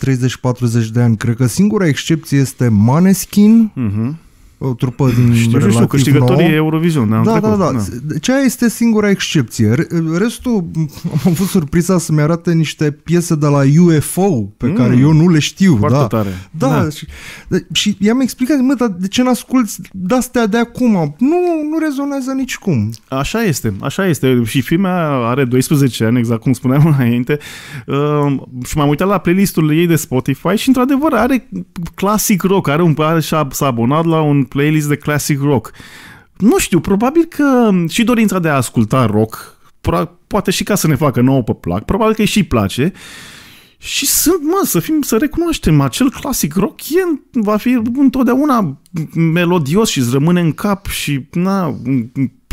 Speaker 1: 30-40 de ani. Cred că singura excepție este Maneskin, uh-huh o trupă din Știu, relativ știu, câștigătorii nou. Eurovision. da, trecut. da, da, da. Ceea este singura excepție. Restul, am avut surpriza să-mi arate niște piese de la
Speaker 2: UFO pe mm, care eu nu le știu. Foarte da. tare. Da, da.
Speaker 1: Și, și i-am explicat, mă, dar de ce n asculti de-astea de acum? Nu, nu rezonează nicicum.
Speaker 2: Așa este, așa este. Și filmea are 12 ani, exact cum spuneam înainte, uh, și m-am uitat la playlistul ei de Spotify și, într-adevăr, are clasic rock, are un, are și s-a abonat la un playlist de classic rock. Nu știu, probabil că și dorința de a asculta rock, poate și ca să ne facă nouă pe plac, probabil că și place. Și sunt, mă, să, fim, să recunoaștem, acel clasic rock e, va fi întotdeauna melodios și îți rămâne în cap și, na,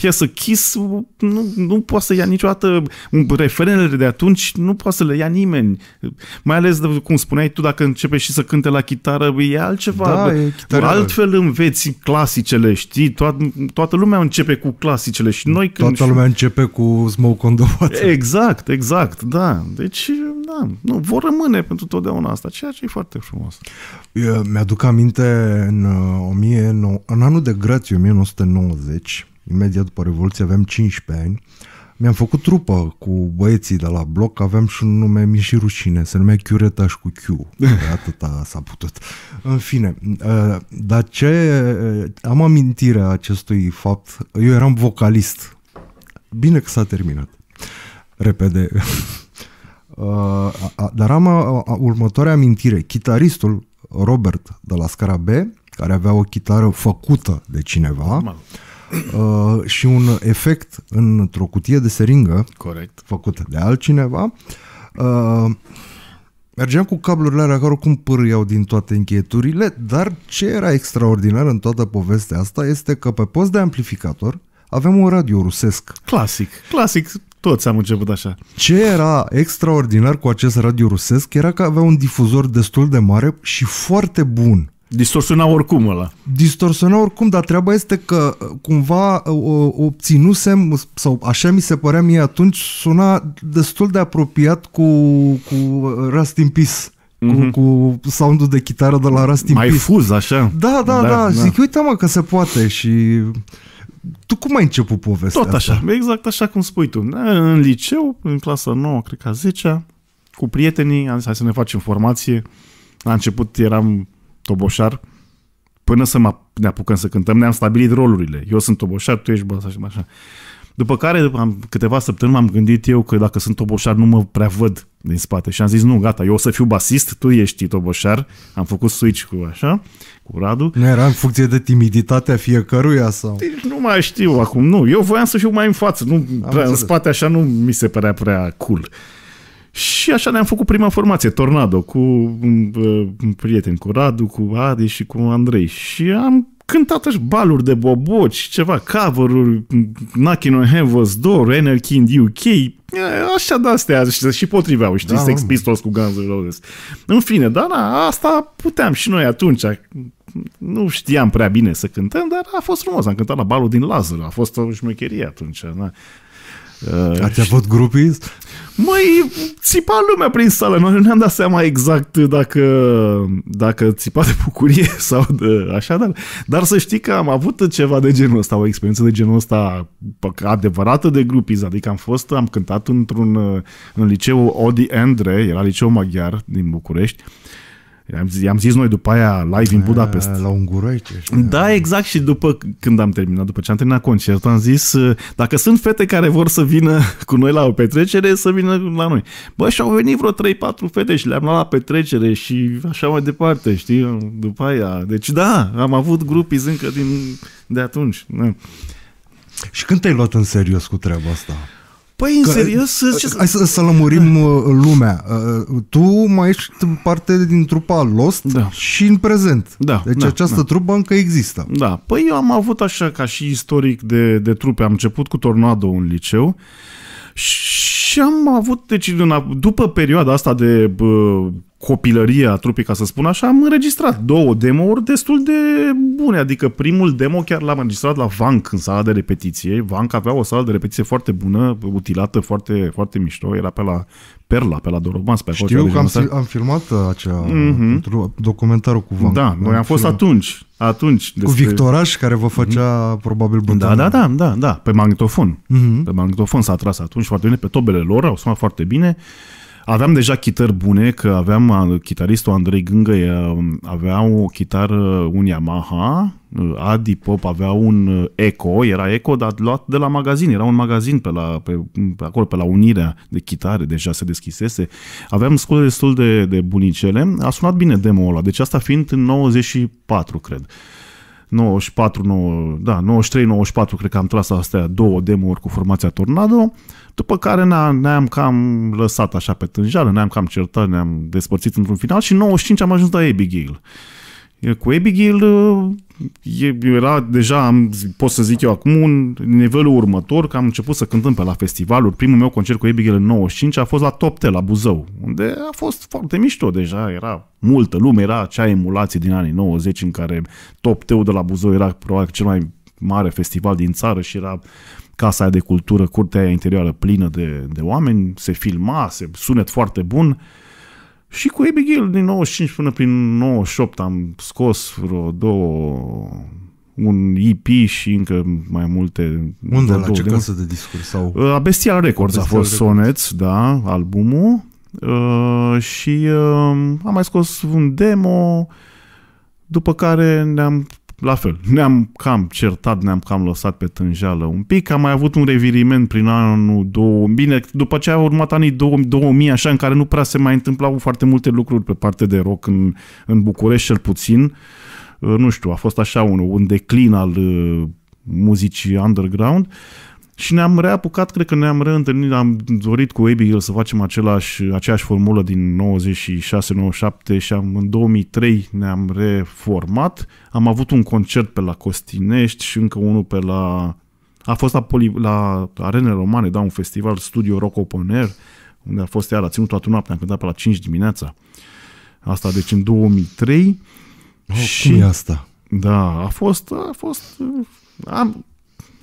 Speaker 2: piesă Kiss nu, nu poate să ia niciodată referenele de atunci, nu poate să le ia nimeni. Mai ales, de cum spuneai tu, dacă începe și să cânte la chitară, e altceva. Da, e chitară. Altfel înveți clasicele, știi? Toată, toată lumea începe cu clasicele și noi când... Toată lumea
Speaker 1: începe cu Smoke on the Water.
Speaker 2: Exact, exact, da. Deci, da, nu, vor rămâne pentru totdeauna asta, ceea ce e foarte frumos.
Speaker 1: Eu, mi-aduc aminte în, 1000, uh, în anul de grație, 1990, imediat după Revoluție, aveam 15 ani, mi-am făcut trupă cu băieții de la bloc, aveam și un nume mi și rușine, se numea Chiuretaș cu Q, atâta s-a putut. În fine, ă, dar ce ă, am amintirea acestui fapt, eu eram vocalist, bine că s-a terminat, repede, ă, dar am următoarea amintire, chitaristul Robert de la scara B, care avea o chitară făcută de cineva, Normal Uh, și un efect într-o cutie de seringă Corect. făcută de altcineva. Uh, mergeam cu cablurile alea care oricum pârâiau din toate încheieturile, dar ce era extraordinar în toată povestea asta este că pe post de amplificator aveam un radio rusesc. Clasic,
Speaker 2: clasic, toți am început așa.
Speaker 1: Ce era extraordinar cu acest radio rusesc era că avea un difuzor destul de mare și foarte bun. Distorsiona oricum ăla. Distorsiona oricum, dar treaba este că uh, cumva uh, obținusem, sau așa mi se părea mie atunci, suna destul de apropiat cu, cu uh, Rust in Peace. Mm-hmm. Cu, mhm. sound de chitară de la Rusty Mai Peace. fuz,
Speaker 2: așa. Da, da, da, da. da. Zic, da. uite
Speaker 1: mă că se poate și... Tu cum ai început povestea Tot așa, asta?
Speaker 2: exact așa cum spui tu. Da, în liceu, în clasa 9, cred că a 10 cu prietenii, am zis, hai să ne facem formație. La început eram toboșar, până să mă, ne apucăm să cântăm, ne-am stabilit rolurile. Eu sunt toboșar, tu ești băs, și așa. După care, după am, câteva săptămâni, m-am gândit eu că dacă sunt toboșar, nu mă prea văd din spate. Și am zis, nu, gata, eu o să fiu basist, tu ești toboșar. Am făcut switch cu așa, cu Radu. Nu era în funcție de timiditatea fiecăruia sau? Deci, nu mai știu acum, nu. Eu voiam să fiu mai în față, nu, prea, în spate așa nu mi se părea prea cool. Uh, și așa ne-am făcut prima formație, Tornado, cu uh, prieteni, cu Radu, cu Adi și cu Andrei. Și am cântat așa baluri de boboci, ceva, cover-uri, Knocking on Heaven's Door, Anarchy in the UK, eh, așa de astea și potriveau, știi, da, Sex Pistols cu Guns N' Roses. În fine, dar na, asta puteam și noi atunci. Nu știam prea bine să cântăm, dar a fost frumos. Am cântat la balul din Lazar, a fost o șmecherie atunci. Na.
Speaker 1: Uh, Ați avut grupii?
Speaker 2: Măi, țipa lumea prin sală. Noi nu ne-am dat seama exact dacă, dacă țipa de bucurie sau de așa, dar, dar să știi că am avut ceva de genul ăsta, o experiență de genul ăsta adevărată de grupiz. Adică am fost, am cântat într-un uh, în liceu Odi Endre, era liceu maghiar din București, I-am zis, am zis noi după aia live în Budapest. La unguroice. Da, da, exact și după când am terminat, după ce am terminat concertul, am zis uh, dacă sunt fete care vor să vină cu noi la o petrecere, să vină la noi. Bă, și au venit vreo 3-4 fete și le-am luat la petrecere și așa mai departe, știi, după aia. Deci da, am avut grupii încă din, de atunci. Da. Și când te-ai luat în serios cu treaba asta?
Speaker 1: Păi, în că, serios? Să... Hai să, să lămurim da. uh, lumea. Uh, uh, tu mai ești parte din trupa Lost da. și în prezent. Da, deci da, această da. trupă încă
Speaker 2: există. Da. Păi eu am avut așa ca și istoric de, de trupe. Am început cu Tornado în liceu și am avut, deci după perioada asta de copilărie a trupii, ca să spun așa, am înregistrat două demo-uri destul de bune. Adică primul demo chiar l-am înregistrat la Vank în sala de repetiție. Vank avea o sală de repetiție foarte bună, utilată, foarte, foarte mișto. Era pe la Perla, pe la Dorobans, pe acolo. Știu că am, fi,
Speaker 1: am filmat uh, acea mm-hmm. documentarul cu Vank. Da, noi am fost atunci.
Speaker 2: Atunci. Despre... Cu Victoraș, care vă făcea mm-hmm. probabil bun. Da, da, da, da, da, pe magnetofon. Mm-hmm. Pe magnetofon s-a tras atunci foarte bine, pe tobele lor, au sunat foarte bine. Uh, Aveam deja chitări bune, că aveam uh, chitaristul Andrei Gângă, uh, avea o chitară, un Yamaha, uh, Adi Pop avea un Eco, era Eco, dar luat de la magazin, era un magazin pe, la, pe, pe acolo, pe la Unirea de chitare, deja se deschisese. Aveam scule destul de, de bunicele, a sunat bine demo-ul ăla, deci asta fiind în 94, cred. 94, 9, da, 93-94, cred că am tras astea două demo-uri cu formația Tornado după care ne-am cam lăsat așa pe tânjară, ne-am cam certat, ne-am despărțit într-un final și 95 am ajuns la Abigail. Cu Abigail era deja, pot să zic eu acum, un nivelul următor, că am început să cântăm pe la festivaluri. Primul meu concert cu Abigail în 95 a fost la Top Tel, la Buzău, unde a fost foarte mișto deja, era multă lume, era acea emulație din anii 90 în care Top Tel de la Buzău era probabil cel mai mare festival din țară și era casa aia de cultură, curtea aia interioară plină de, de oameni, se filma, se sunet foarte bun. Și cu Abigail din 95 până prin 98 am scos vreo două un EP și încă mai multe. Unde? La ce casă de discuri? Sau... Uh, a Bestial Records Bestial a fost Records. Sonet, da, albumul. Uh, și uh, am mai scos un demo, după care ne-am la fel, ne-am cam certat, ne-am cam lăsat pe tânjală un pic, am mai avut un reviriment prin anul 2000, bine, după ce a urmat anii 2000, așa, în care nu prea se mai întâmplau foarte multe lucruri pe parte de rock în, în București, cel puțin. Uh, nu știu, a fost așa un, un declin al uh, muzicii underground. Uh, și ne-am reapucat, cred că ne-am reîntâlnit, am dorit cu Abigail să facem același, aceeași formulă din 96-97 și am, în 2003 ne-am reformat. Am avut un concert pe la Costinești și încă unul pe la... A fost la, Poli, la Arene Romane, da, un festival Studio Rock Open Air, unde a fost iar, a ținut toată noaptea, am cântat pe la 5 dimineața. Asta deci în 2003. Oh, și cum e asta? Da, a fost, a fost, am,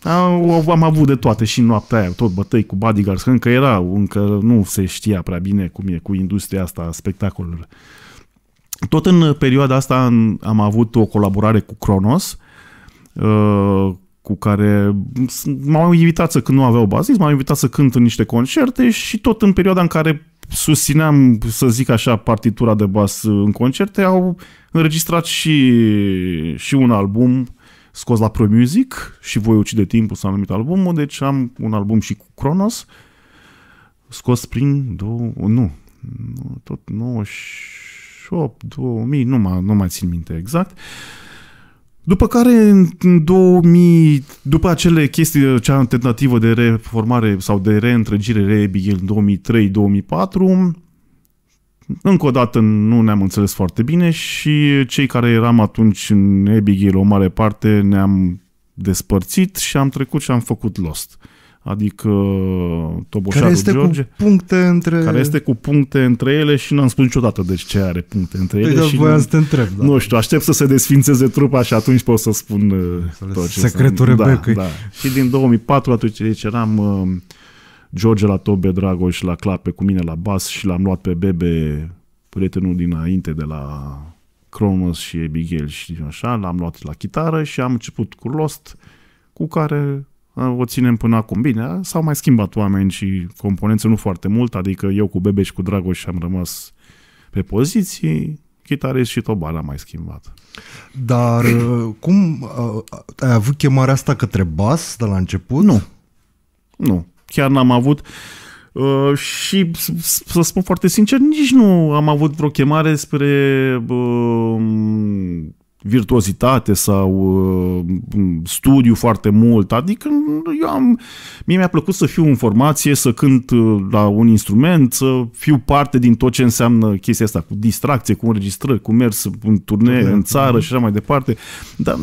Speaker 2: am, am avut de toate și noaptea aia, tot bătăi cu bodyguards, că încă erau, încă nu se știa prea bine cum e cu industria asta a spectacolelor. Tot în perioada asta am, am avut o colaborare cu Cronos, uh, cu care m-au invitat să când nu aveau bazist, m-au invitat să cânt în niște concerte și tot în perioada în care susțineam, să zic așa, partitura de bas în concerte, au înregistrat și, și un album scos la Pro Music și Voi ucide timpul s-a numit albumul, deci am un album și cu Cronos, scos prin, două, nu, tot 98, 2000, nu, mai, nu mai țin minte exact. După care, în 2000, după acele chestii, cea tentativă de reformare sau de reîntrăgire, re în 2003-2004, încă o dată nu ne-am înțeles foarte bine și cei care eram atunci în Abigail, o mare parte, ne-am despărțit și am trecut și am făcut Lost. Adică Toboșarul care este George, cu puncte între... care este cu puncte între ele și n-am spus niciodată de deci ce are puncte între păi ele. Păi, și voiam să te întreb. Da. Nu știu, aștept să se desfințeze trupa și atunci pot să spun uh, să tot Secretul Rebecca. Da, da. Și din 2004, atunci deci eram uh, George la tobe, Dragoș la clape, cu mine la bas și l-am luat pe Bebe, prietenul dinainte de la Cronos și Abigail și așa, l-am luat la chitară și am început cu Lost, cu care o ținem până acum. Bine, s-au mai schimbat oameni și componențe nu foarte mult, adică eu cu Bebe și cu Dragoș am rămas pe poziții, chitarist și toba l-am mai schimbat.
Speaker 1: Dar uh, cum uh, ai avut chemarea asta către bas de la început? Nu. Nu
Speaker 2: chiar n-am avut. Uh, și să spun foarte sincer, nici nu am avut vreo chemare spre uh, virtuozitate sau uh, studiu foarte mult. Adică eu am, mie mi-a plăcut să fiu în formație, să cânt uh, la un instrument, să fiu parte din tot ce înseamnă chestia asta, cu distracție, cu înregistrări, cu mers în turnee, în țară și așa mai departe. Dar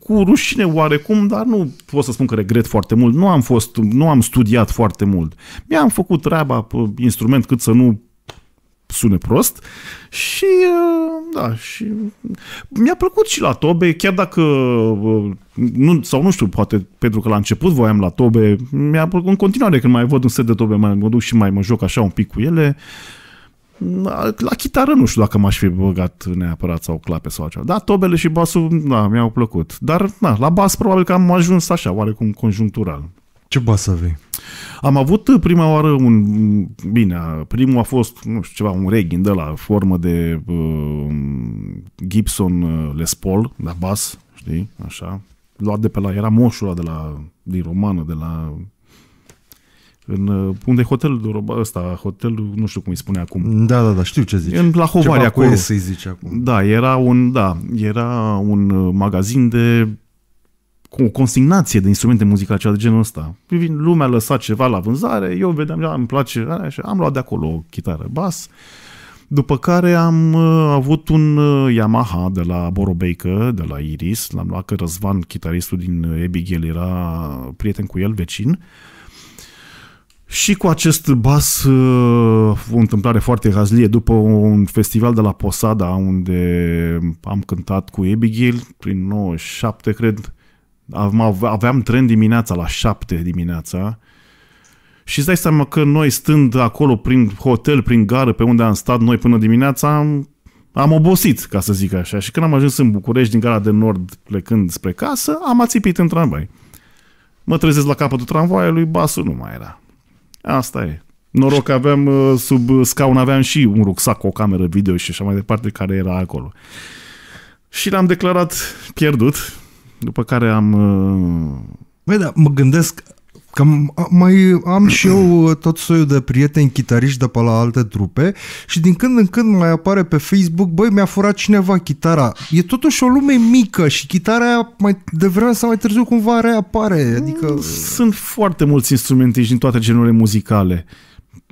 Speaker 2: cu rușine oarecum, dar nu pot să spun că regret foarte mult. Nu am fost, nu am studiat foarte mult. Mi-am făcut treaba pe instrument cât să nu sune prost și uh, da, și mi-a plăcut și la Tobe, chiar dacă uh, nu, sau nu știu, poate pentru că la început voiam la Tobe, mi-a plăcut în continuare când mai văd un set de Tobe, mai mă duc și mai mă joc așa un pic cu ele. La chitară nu știu dacă m-aș fi băgat neapărat sau clape sau așa Da, tobele și basul, da, mi-au plăcut. Dar, da, la bas probabil că am ajuns așa, oarecum conjunctural. Ce Basavei? Am avut prima oară un... Bine, primul a fost, nu știu, ceva, un Reghin de la formă de uh, Gibson uh, Les Paul, la bas, știi, așa. Luat de pe la... Era moșul de la, din romană, de la... În, uh, unde hotelul ăsta, hotelul, nu știu cum îi spune acum. Da, da, da, știu ce zici.
Speaker 1: În Lahovari acolo. Cu să-i zici
Speaker 2: acum. Da, era un, da, era un uh, magazin de cu o consignație de instrumente muzicale, ceva de genul ăsta. Lumea lăsa ceva la vânzare, eu vedeam, da, îmi place, așa, am luat de acolo o chitară bas, după care am uh, avut un uh, Yamaha de la Borobeică, de la Iris, l-am luat că Răzvan, chitaristul din Ebighel, era prieten cu el, vecin. Și cu acest bas, uh, o întâmplare foarte hazlie, după un festival de la Posada, unde am cântat cu Abigail, prin 97, cred, aveam tren dimineața la 7 dimineața și îți dai seama că noi stând acolo prin hotel, prin gară, pe unde am stat noi până dimineața, am, am obosit, ca să zic așa. Și când am ajuns în București, din gara de nord, plecând spre casă, am ațipit în tramvai. Mă trezesc la capătul tramvaiului, basul nu mai era. Asta e. Noroc că aveam uh, sub scaun, aveam și un rucsac, cu o cameră video și așa mai departe, care era acolo. Și l-am declarat pierdut, după care am... Uh, băi, da, mă gândesc că mai
Speaker 1: am și eu uh, tot soiul de prieteni chitariști de pe la alte trupe și din când în când mai apare pe Facebook, băi, mi-a furat cineva chitara. E totuși o lume mică și chitara aia mai devreme sau mai târziu cumva reapare. Adică... Mm,
Speaker 2: sunt foarte mulți instrumentiști din toate genurile muzicale.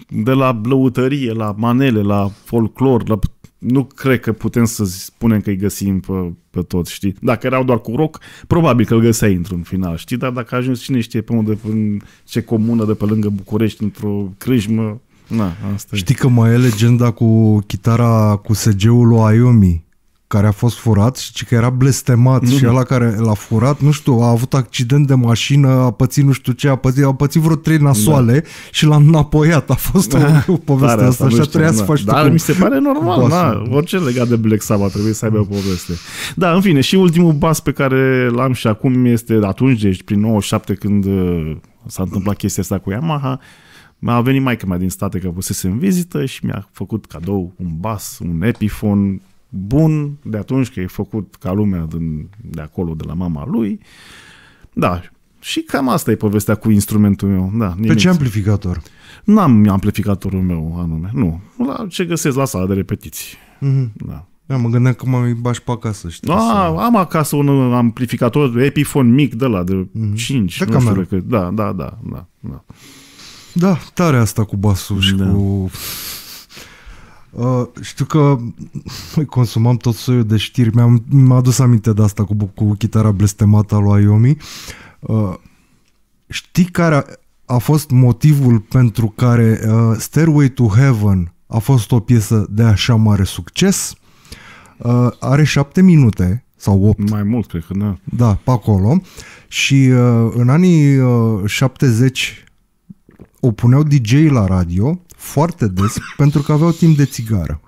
Speaker 2: De la blăutărie, la manele, la folclor, la nu cred că putem să spunem că îi găsim pe, pe toți, știi? Dacă erau doar cu rock, probabil că îl găseai într-un final, știi? Dar dacă ajungi cine știe pe unde, în ce comună de pe lângă București, într-o crâjmă, na, asta Știi
Speaker 1: e. că mai e legenda cu chitara cu SG-ul lui Iomi? care a fost furat și că era blestemat mm-hmm. și ăla care l-a furat, nu știu, a avut accident de mașină, a pățit nu știu ce, a pățit, a pățit vreo trei nasoale da. și l-a înapoiat. A fost da. o poveste asta, asta și a trebuit să da. faci Dar mi se pare normal, da,
Speaker 2: orice legat de Black Sabbath trebuie să aibă o poveste. Da, în fine, și ultimul bas pe care l-am și acum este atunci, deci prin 97 când uh, s-a întâmplat chestia asta cu Yamaha, mi-a venit maica mea din state că pusese în vizită și mi-a făcut cadou un bas, un Epiphone, bun de atunci că e făcut ca lumea din, de acolo, de la mama lui. Da, și cam asta e povestea cu instrumentul meu. Da, nimic. Pe ce amplificator? Nu am amplificatorul meu anume, nu. La ce găsesc la sala de repetiții. Mm-hmm. Da. Da,
Speaker 1: mă gândeam că mai bași pe
Speaker 2: acasă, știi? da, să... am acasă un amplificator Epiphone mic de la de mm-hmm. 5, de nu cameră. știu că, da, da, da, da, da.
Speaker 1: Da, tare asta cu basul și da. cu Uh, știu că noi consumam tot soiul de știri. Mi-am mi adus aminte de asta cu, cu chitara blestemată a lui Iomi. Uh, știi care a, a fost motivul pentru care uh, Stairway to Heaven a fost o piesă de așa mare succes? Uh, are șapte minute sau 8. Mai mult, cred că, da. Da, pe acolo. Și uh, în anii uh, 70 o puneau DJ la radio foarte des pentru că aveau timp de țigară.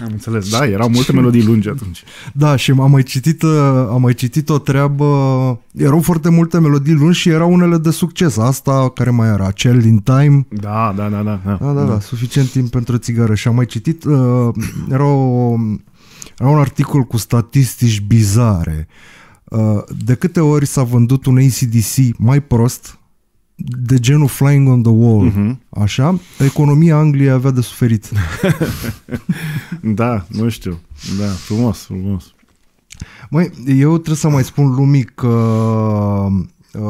Speaker 2: Am înțeles, da, erau multe melodii lungi atunci.
Speaker 1: Da, și am mai citit, uh, am mai citit o treabă, erau foarte multe melodii lungi și erau unele de succes. Asta care mai era, cel din Time.
Speaker 2: Da, da, da, da, da. Da, da, da, da
Speaker 1: suficient timp pentru țigară. Și am mai citit, uh, era, o, era un articol cu statistici bizare. Uh, de câte ori s-a vândut un ACDC mai prost de genul flying on the wall, uh-huh. așa, economia Angliei avea de suferit.
Speaker 2: da, nu știu. Da, frumos, frumos. Măi, eu trebuie
Speaker 1: să mai spun lumii că uh,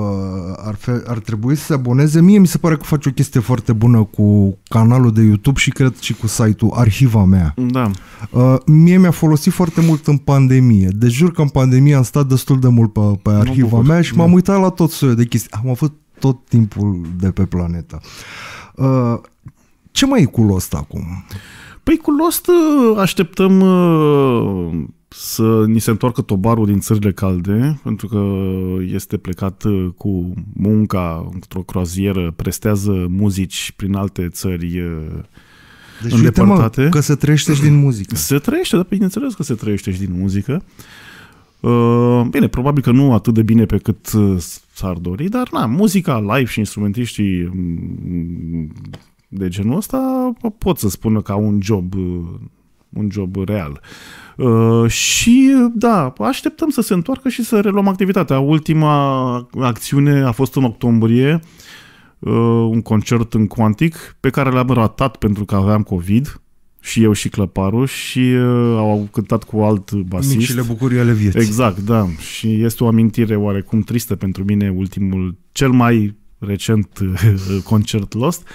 Speaker 1: ar, fe, ar trebui să se aboneze. Mie mi se pare că face o chestie foarte bună cu canalul de YouTube și cred și cu site-ul Arhiva mea. Da. Uh, mie mi-a folosit foarte mult în pandemie. De jur că în pandemie am stat destul de mult pe, pe Arhiva mea și m-am da. uitat la tot soiul de chestii. Am avut tot timpul de
Speaker 2: pe planetă. Uh, ce mai e cu Lost acum? Păi cu Lost uh, așteptăm uh, să ni se întoarcă tobarul din țările calde, pentru că este plecat cu munca într-o croazieră, prestează muzici prin alte țări deci îndepărtate. Uite, că se trăiește și din muzică. Se trăiește, dar păi, bineînțeles că se trăiește și din muzică. Bine, probabil că nu atât de bine pe cât ți ar dori, dar na, muzica live și instrumentiștii mm, de genul ăsta pot să spună ca un job un job real. Uh, și da, așteptăm să se întoarcă și să reluăm activitatea. Ultima acțiune a fost în octombrie, uh, un concert în Quantic pe care l-am ratat pentru că aveam COVID și eu și Clăparu și uh, au cântat cu alt basist. Micile bucurii ale vieții. Exact, da. Și este o amintire oarecum tristă pentru mine, ultimul, cel mai recent concert Lost.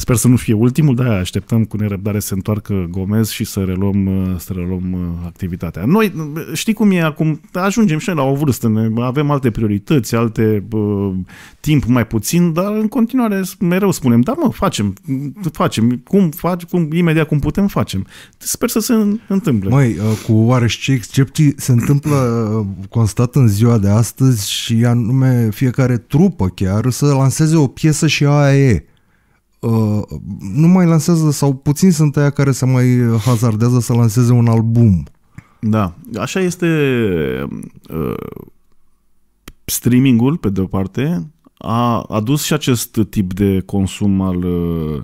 Speaker 2: Sper să nu fie ultimul, dar așteptăm cu nerăbdare să se întoarcă Gomez și să reluăm, uh, să reluăm uh, activitatea. Noi, uh, știi cum e acum, ajungem și noi la o vârstă, ne, avem alte priorități, alte uh, timp mai puțin, dar în continuare mereu spunem, da mă, facem, facem, cum faci, cum, imediat cum putem, facem. Sper să se întâmple. Mai
Speaker 1: cu oareși excepții se întâmplă constat în ziua de astăzi și anume fiecare trupă chiar să lanseze o piesă și aia e. Uh, nu mai lansează, sau puțin sunt aia care se mai hazardează să lanseze un album.
Speaker 2: Da, așa este uh, streamingul, pe de o parte, a adus și acest tip de consum al, uh,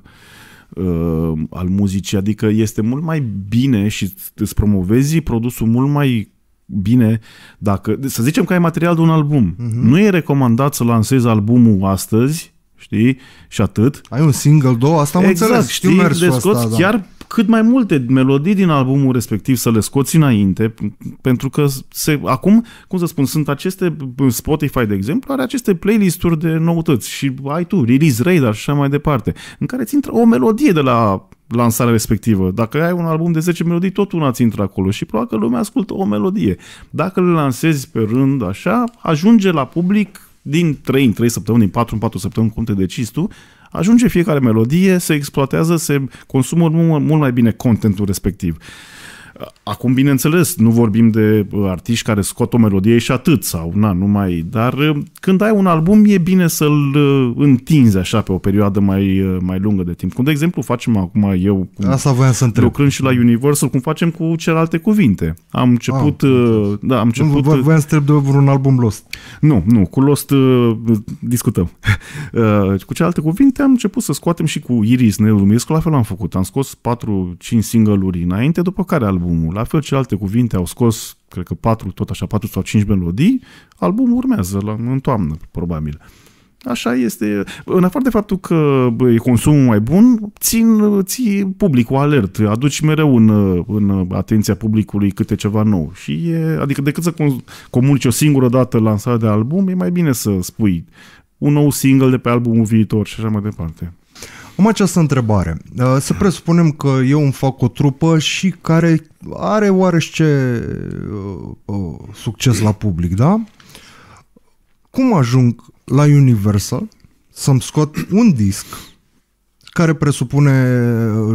Speaker 2: uh, al muzicii, adică este mult mai bine și îți promovezi produsul mult mai bine dacă, să zicem că ai material de un album. Uh-huh. Nu e recomandat să lansezi albumul astăzi știi? Și atât. Ai un single, două, asta am exact, înțeles. Știu știi, mersul de scoți asta, da. chiar da. cât mai multe melodii din albumul respectiv să le scoți înainte, pentru că se, acum, cum să spun, sunt aceste, Spotify de exemplu, are aceste playlisturi de noutăți și ai tu, Release Radar și așa mai departe, în care ți intră o melodie de la lansarea respectivă. Dacă ai un album de 10 melodii, tot una ți intră acolo și probabil că lumea ascultă o melodie. Dacă le lansezi pe rând așa, ajunge la public din 3 în 3 săptămâni, din 4 în 4 săptămâni, cum te decizi tu, ajunge fiecare melodie, se exploatează, se consumă mult mai bine contentul respectiv. Uh, Acum, bineînțeles, nu vorbim de artiști care scot o melodie și atât sau na, nu mai, dar uh, când ai un album e bine să-l uh, întinzi așa pe o perioadă mai, uh, mai lungă de timp. Cum, de exemplu, facem acum eu cum Asta voiam să întreb. lucrând și la Universal, cum facem cu celelalte cuvinte. Am început... Ah, da, am început... Nu, voiam să întreb de vreun album Lost. Nu, nu, cu Lost discutăm. cu celelalte cuvinte am început să scoatem și cu Iris Nelumescu, la fel am făcut. Am scos 4-5 single-uri înainte, după care album albumul. La fel și alte cuvinte au scos, cred că patru, tot așa, patru sau cinci melodii. Albumul urmează la, în toamnă, probabil. Așa este. În afară de faptul că bă, e consumul mai bun, țin, ții publicul alert, aduci mereu în, în atenția publicului câte ceva nou. Și e, adică decât să comunici o singură dată lansarea de album, e mai bine să spui un nou single de pe albumul viitor și așa mai departe. Am această întrebare.
Speaker 1: Uh, să hmm. presupunem că eu îmi fac o trupă și care are ce uh, uh, succes la public, da? Cum ajung la Universal să-mi scot un disc care presupune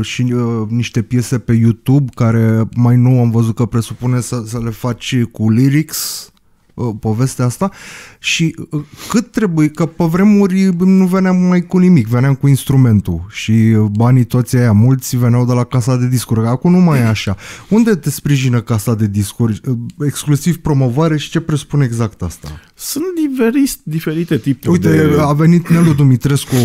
Speaker 1: și uh, niște piese pe YouTube care mai nou am văzut că presupune să, să le faci cu lyrics Uh, povestea asta și uh, cât trebuie, că pe vremuri nu veneam mai cu nimic, veneam cu instrumentul și uh, banii toți aia, mulți veneau de la casa de discuri, acum nu mai e așa. Unde te sprijină casa de discuri? Exclusiv promovare și ce presupune exact asta?
Speaker 2: Sunt diferi, diferite tipuri Uite, de... a
Speaker 1: venit Nelu Dumitrescu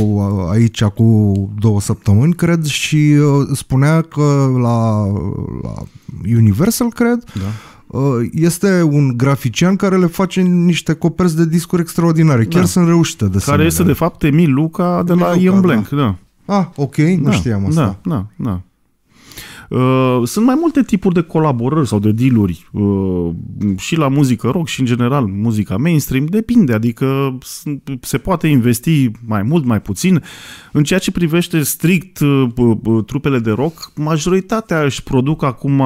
Speaker 1: aici cu două săptămâni, cred, și spunea că la, la Universal, cred, da Uh, este un grafician care le face niște coperți de discuri extraordinare. Chiar da. sunt reușite de Care este, de
Speaker 2: fapt, Emil Luca de Emil la Ian Blank. Da. da.
Speaker 1: Ah, ok, nu da, știam da, asta. Da,
Speaker 2: da, da. Sunt mai multe tipuri de colaborări sau de dealuri uh, și la muzică rock și în general muzica mainstream, depinde, adică se poate investi mai mult, mai puțin. În ceea ce privește strict trupele de rock, majoritatea își produc acum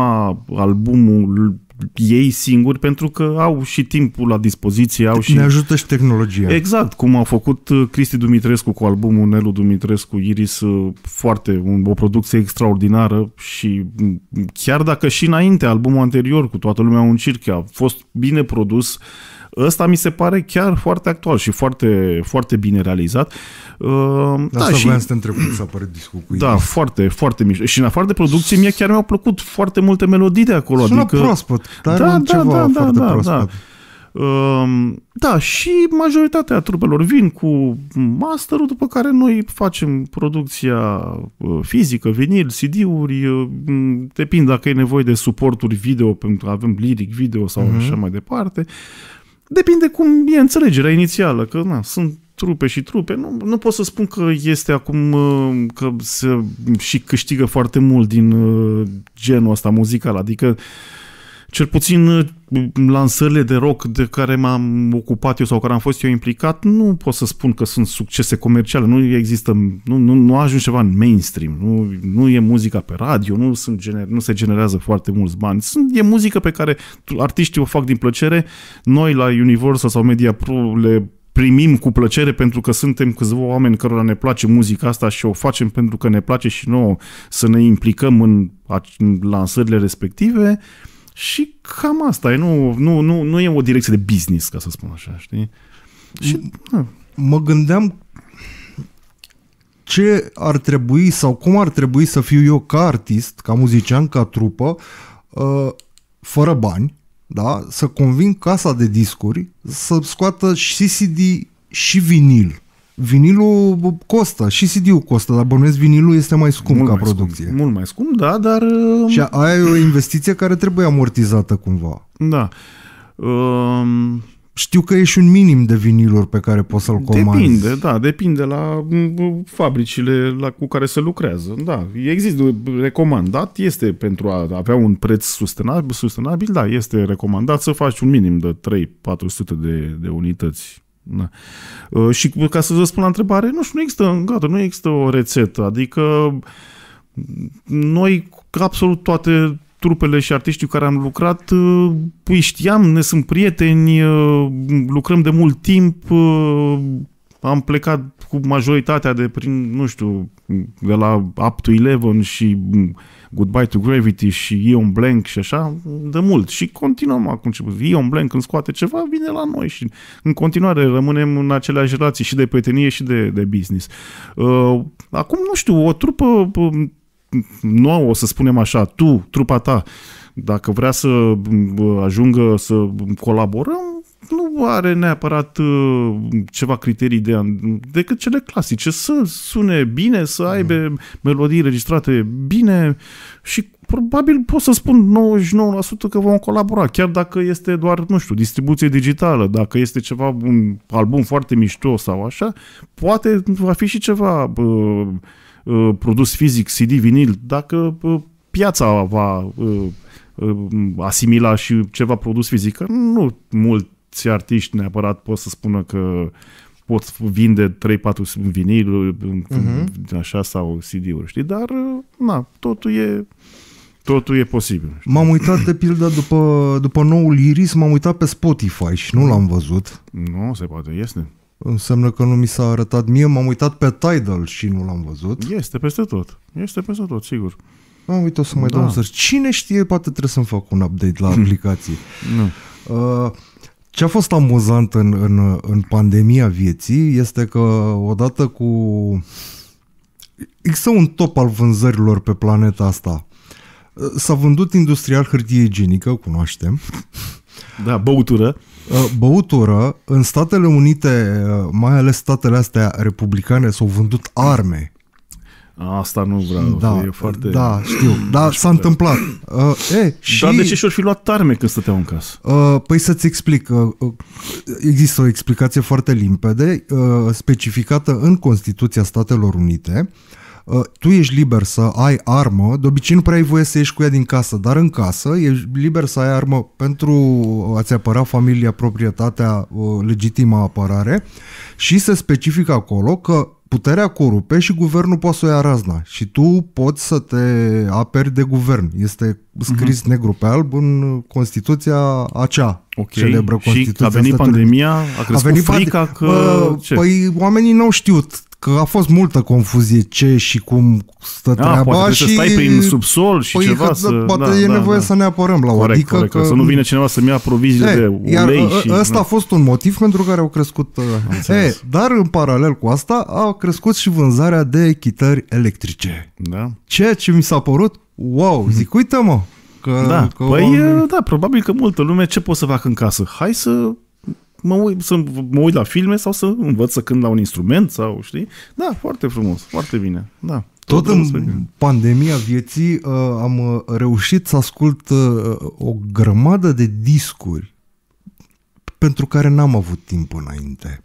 Speaker 2: albumul ei singuri pentru că au și timpul la dispoziție. Au și... Ne ajută și tehnologia. Exact, cum a făcut uh, Cristi Dumitrescu cu albumul Nelu Dumitrescu, Iris, uh, foarte, o producție extraordinară și mm, chiar dacă și înainte, albumul anterior cu toată lumea un circ, a fost bine produs, ăsta mi se pare chiar foarte actual și foarte, foarte bine realizat. Ehm, da, Asta și, vreau să te întreb cum s-a părut discul cu Da, ei. foarte, foarte mișto. Și în afară de producție, mie chiar mi-au plăcut foarte multe melodii de acolo. Sună adică... proaspăt, dar da, da, ceva da, da, da, da, proaspăt. Da. Da, și majoritatea trupelor vin cu masterul, după care noi facem producția uh, fizică, vinil, CD-uri, uh, depinde dacă e nevoie de suporturi video, pentru că avem liric video sau uh-huh. așa mai departe. Depinde cum e înțelegerea inițială, că na, sunt trupe și trupe, nu, nu pot să spun că este acum uh, că se și câștigă foarte mult din uh, genul ăsta muzical, adică cel puțin uh, lansările de rock de care m-am ocupat eu sau care am fost eu implicat, nu pot să spun că sunt succese comerciale, nu există, nu, nu, nu ajung ceva în mainstream, nu, nu e muzica pe radio, nu, sunt gener, nu se generează foarte mulți bani, sunt, e muzică pe care artiștii o fac din plăcere, noi la Universal sau Media Pro le primim cu plăcere pentru că suntem câțiva oameni cărora ne place muzica asta și o facem pentru că ne place și nouă să ne implicăm în, lansările respective și cam asta e, nu, nu, nu, nu e o direcție de business, ca să spun așa, știi? Și, Mă gândeam
Speaker 1: ce ar trebui sau cum ar trebui să fiu eu ca artist, ca muzician, ca trupă, uh, fără bani, da? să conving casa de discuri să scoată și CD și vinil. Vinilul costă, și CD-ul costă, dar bănuiesc vinilul este mai scump mult ca mai producție. Scump, mult mai
Speaker 2: scump, da, dar... Um, și
Speaker 1: aia e o investiție care trebuie amortizată cumva.
Speaker 2: Da. Um
Speaker 1: știu că e și un minim de viniluri pe care poți să-l comanzi. Depinde,
Speaker 2: da, depinde la fabricile la, cu care se lucrează. Da, există, recomandat este pentru a avea un preț sustenabil, sustenabil da, este recomandat să faci un minim de 3-400 de, de unități da. Uh, și ca să vă spun la întrebare, nu știu, nu există, gata, nu există o rețetă, adică noi absolut toate trupele și artiștii cu care am lucrat, uh, îi știam, ne sunt prieteni, uh, lucrăm de mult timp, uh, am plecat cu majoritatea de prin, nu știu, de la Up to Eleven și mm, Goodbye to Gravity și Ion Blank și așa, de mult. Și continuăm acum ce Ion Blank când scoate ceva, vine la noi și în continuare rămânem în aceleași relații și de prietenie și de, de business. Acum, nu știu, o trupă mm, nouă, să spunem așa, tu, trupa ta, dacă vrea să ajungă să colaborăm, nu are neapărat ă, ceva criterii de decât cele clasice, să sune bine, să mm. aibă melodii registrate bine și probabil pot să spun 99% că vom colabora, chiar dacă este doar, nu știu, distribuție digitală, dacă este ceva, un album foarte mișto sau așa, poate va fi și ceva uh, Uh, produs fizic, CD, vinil, dacă uh, piața va uh, asimila și ceva produs fizic, nu mulți artiști neapărat pot să spună că pot vinde 3-4 viniluri, uh-huh. așa, sau CD-uri, știi? Dar, na, totul e totul e posibil.
Speaker 1: Știi? M-am uitat, de pildă, după, după noul Iris, m-am uitat pe Spotify și nu l-am văzut.
Speaker 2: Nu, se poate, este
Speaker 1: înseamnă că nu mi s-a arătat mie, m-am uitat pe Tidal și nu l-am văzut. Este peste tot, este peste tot, sigur. Am uitat să mai da. dau un Cine știe, poate trebuie să-mi fac un update la aplicații. nu. Uh, ce a fost amuzant în, în, în pandemia vieții este că odată cu... Există un top al vânzărilor pe planeta asta. S-a vândut industrial hârtie igienică, cunoaștem.
Speaker 2: Da, băutură. Uh,
Speaker 1: băutură. În Statele Unite, uh, mai ales statele astea republicane, s-au vândut
Speaker 2: arme. Asta nu vreau, da, e foarte... Da, știu, da, s-a întâmplat. Uh, e, și... Dar de ce și-or fi luat arme când stăteau în casă?
Speaker 1: Uh, păi să-ți explic. Uh, uh există o explicație foarte limpede, uh, specificată în Constituția Statelor Unite, uh, Uh, tu ești liber să ai armă, de obicei nu prea ai voie să ieși cu ea din casă, dar în casă ești liber să ai armă pentru a-ți apăra familia, proprietatea, uh, legitima apărare și se specifică acolo că puterea corupe și guvernul poate să o ia razna și tu poți să te aperi de guvern. Este scris mm-hmm. negru pe alb în Constituția acea okay. celebră Constituția Și a venit pandemia, a crescut a venit frica că... ce? Păi oamenii n-au știut că a fost multă confuzie ce și cum stă treaba poate și... să stai prin subsol
Speaker 2: și păi ceva că, să... Poate da, e da, nevoie da. să ne apărăm la o corect, adică corect, că... Să nu vine cineva să-mi ia provizii de ulei iar ă, ă, și... Ăsta a da.
Speaker 1: fost un motiv pentru care au crescut... Ă, e, dar în paralel cu asta a crescut și vânzarea de chitări electrice. Da. Ceea ce mi s-a părut, wow, mhm. zic, uite mă, că...
Speaker 2: Da, că păi, oameni... da, probabil că multă lume ce pot să fac în casă? Hai să mă uit, să mă uit la filme sau să învăț să cânt la un instrument sau, știi? Da, foarte frumos, foarte bine,
Speaker 1: da. Tot, tot în pandemia vieții uh, am uh, reușit să ascult uh, o grămadă de discuri pentru care n-am avut timp înainte.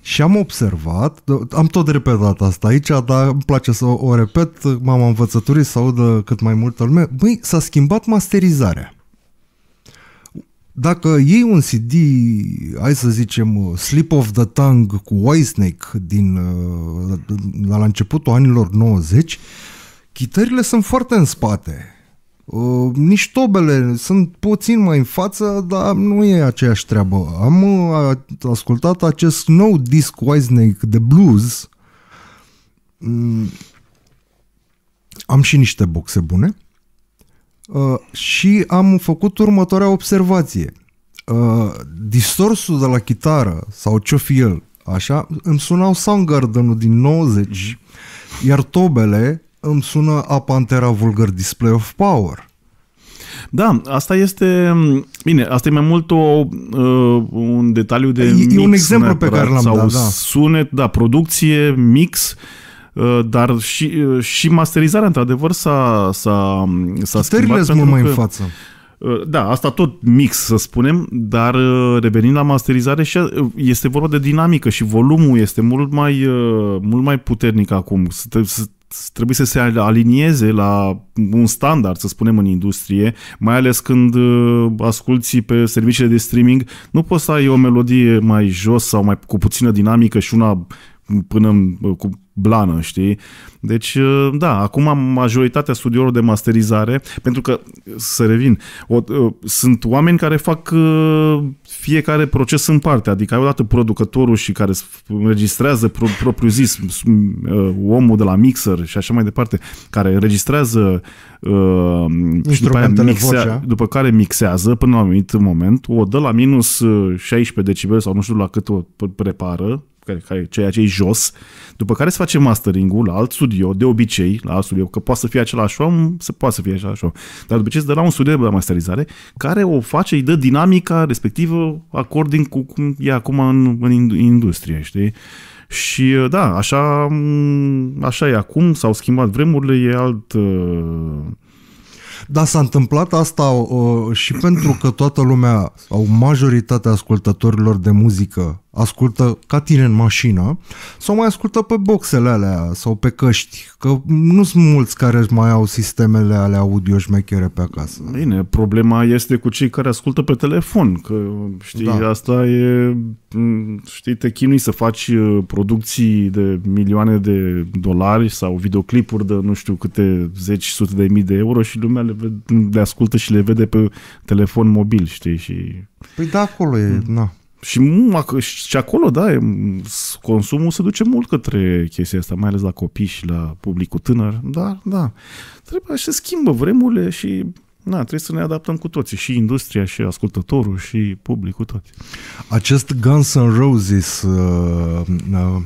Speaker 1: Și am observat, am tot repetat asta aici, dar îmi place să o repet, m-am învățăturit să audă cât mai multă lume, băi, s-a schimbat masterizarea dacă iei un CD, hai să zicem, uh, Slip of the Tongue cu Whitesnake din, uh, la, la începutul anilor 90, chitările sunt foarte în spate. Uh, nici tobele sunt puțin mai în față, dar nu e aceeași treabă. Am uh, ascultat acest nou disc Whitesnake de blues. Mm. Am și niște boxe bune. Uh, și am făcut următoarea observație. Uh, distorsul de la chitară sau ce-o fi el, așa, îmi sunau Soundgarden-ul din 90, iar tobele îmi sună a Pantera Vulgar Display of Power.
Speaker 2: Da, asta este, bine, asta e mai mult o, uh, un detaliu de e, mix. E un exemplu neapărat, pe care l-am dat, da. sunet, da, producție, mix, uh, Uh, dar și, uh, și masterizarea, într-adevăr, s-a, s-a, s-a schimbat. Pentru mai că, în față. Uh, da, asta tot mix, să spunem, dar revenind la masterizare, și este vorba de dinamică și volumul este mult mai, mult mai puternic acum. Trebuie să se alinieze la un standard, să spunem, în industrie, mai ales când asculti pe serviciile de streaming, nu poți să ai o melodie mai jos sau mai cu puțină dinamică și una până cu blană, știi? Deci, uh, da, acum majoritatea studiilor de masterizare, pentru că, să revin, o, uh, sunt oameni care fac uh, fiecare proces în parte, adică ai odată producătorul și care înregistrează pro, propriu zis omul de la mixer și așa mai departe, care înregistrează și după, aia mixea, după care mixează până la un anumit moment, o dă la minus 16 decibel sau nu știu la cât o prepară, care, care, ceea ce e jos, după care să face masteringul la alt studio, de obicei, la alt studio, că poate să fie același om, se poate să fie același om. Dar de obicei se dă la un studio de masterizare care o face, îi dă dinamica respectivă according cu cum e acum în, în industrie, știi? Și uh, da, așa, mm, așa e acum, s-au schimbat vremurile, e alt... Da,
Speaker 1: s-a întâmplat asta uh, și pentru că toată lumea, sau majoritatea ascultătorilor de muzică ascultă ca tine în mașină sau mai ascultă pe boxele alea sau pe căști, că nu sunt mulți care mai au sistemele alea audio șmechere pe
Speaker 2: acasă. Bine, problema este cu cei care ascultă pe telefon, că știi, da. asta e, știi, te chinui să faci uh, producții de milioane de dolari sau videoclipuri de nu știu câte zeci, sute de mii de euro și lumea le, le ascultă și le vede pe telefon mobil, știi, și... Păi da, acolo e, mm. na, și, și acolo, da, consumul se duce mult către chestia asta, mai ales la copii și la publicul tânăr, dar, da, trebuie să schimbă vremurile și na, trebuie să ne adaptăm cu toții, și industria, și ascultătorul, și publicul, toți.
Speaker 1: Acest Guns N' Roses, uh, uh,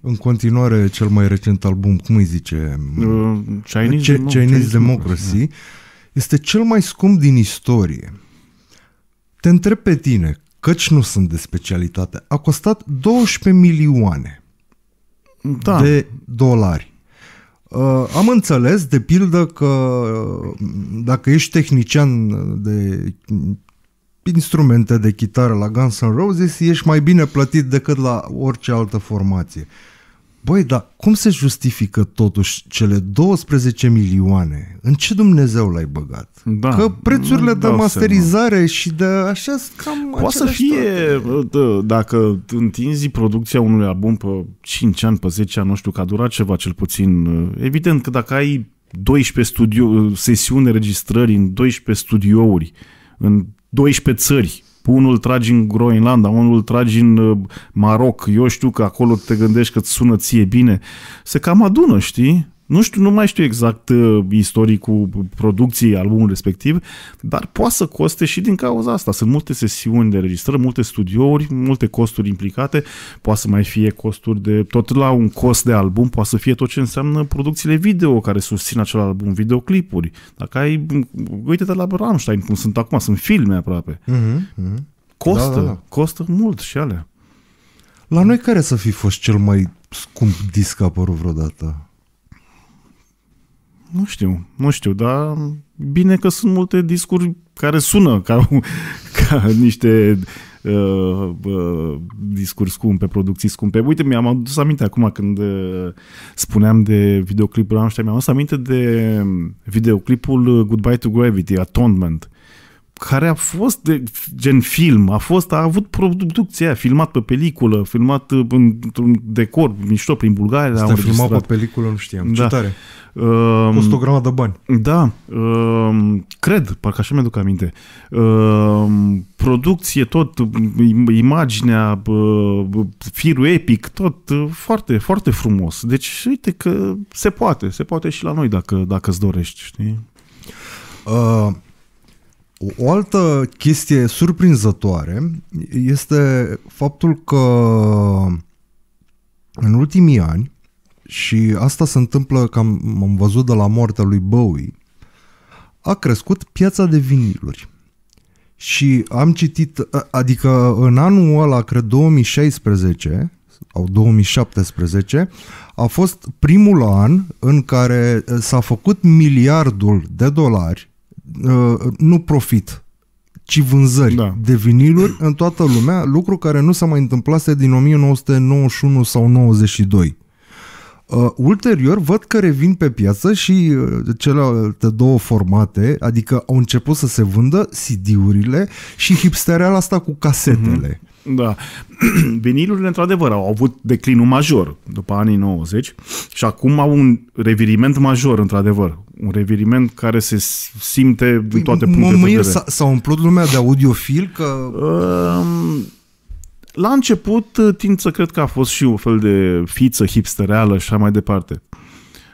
Speaker 1: în continuare, cel mai recent album, cum îi zice? Uh,
Speaker 2: Chinese, Ce, Chinese, Chinese Democracy, Democracy da.
Speaker 1: este cel mai scump din istorie. Te întreb pe tine, căci nu sunt de specialitate, a costat 12 milioane da. de dolari. Uh, am înțeles, de pildă, că uh, dacă ești tehnician de instrumente de chitară la Guns N' Roses, ești mai bine plătit decât la orice altă formație. Uh, Băi, dar cum se justifică totuși cele 12 milioane? În ce Dumnezeu l-ai băgat?
Speaker 2: Da, că prețurile de masterizare
Speaker 1: semn. și de așa cam Poate să fie,
Speaker 2: toate. dacă întinzi producția unui album pe 5 ani, pe 10 ani, nu știu, că a durat ceva cel puțin. Evident că dacă ai 12 studio, sesiuni de registrări în 12 studiouri, în 12 țări, unul tragi în Groenlanda, unul tragi în uh, Maroc, eu știu că acolo te gândești că îți sună ție bine, se cam adună, știi? Nu știu, nu mai știu exact uh, istoricul producției albumului respectiv, dar poate să coste și din cauza asta. Sunt multe sesiuni de registrări, multe studiouri, multe costuri implicate, poate să mai fie costuri de, tot la un cost de album, poate să fie tot ce înseamnă producțiile video care susțin acel album, videoclipuri. Dacă ai, uite-te la Rammstein, cum sunt acum, sunt filme aproape.
Speaker 1: mm-hmm.
Speaker 2: Costă, da, da, da. costă mult și alea.
Speaker 1: La noi care să fi fost cel mai scump disc apărut vreodată?
Speaker 2: Nu știu, nu știu, dar bine că sunt multe discuri care sună ca, ca niște uh, uh, discuri scumpe, producții scumpe. Uite, mi-am adus aminte acum când uh, spuneam de videoclipul ăștia, mi-am adus aminte de videoclipul Goodbye to Gravity, Atonement, care a fost de gen film, a fost, a avut producția, filmat pe peliculă, filmat uh, într-un decor mișto prin Bulgaria. Asta filmat pe peliculă, nu știam. Da. Ce tare. Uh, Costă o grămadă de bani. Da, uh, cred, parcă așa mi-aduc aminte. producție, tot, imaginea, uh, firul epic, tot uh, foarte, foarte frumos. Deci, uite că se poate, se poate și la noi dacă, dacă îți dorești, știi?
Speaker 1: Uh, o altă chestie surprinzătoare este faptul că în ultimii ani și asta se întâmplă, că am, am văzut de la moartea lui Bowie, a crescut piața de viniluri. Și am citit, adică în anul ăla, cred 2016 sau 2017, a fost primul an în care s-a făcut miliardul de dolari, nu profit, ci vânzări da. de viniluri în toată lumea, lucru care nu s-a mai întâmplat din 1991 sau 92. Uh, ulterior, văd că revin pe piață și uh, celelalte două formate, adică au început să se vândă CD-urile și hipstereala asta cu casetele.
Speaker 2: Mm-hmm. Da. Vinilurile, într-adevăr, au avut declinul major după anii 90 și acum au un reviriment major, într-adevăr. Un reviriment care se simte din toate punctele de vedere.
Speaker 1: S-a umplut lumea de audiofil că...
Speaker 2: Uh, la început, uh, tind să cred că a fost și un fel de fiță hipstereală și așa mai departe.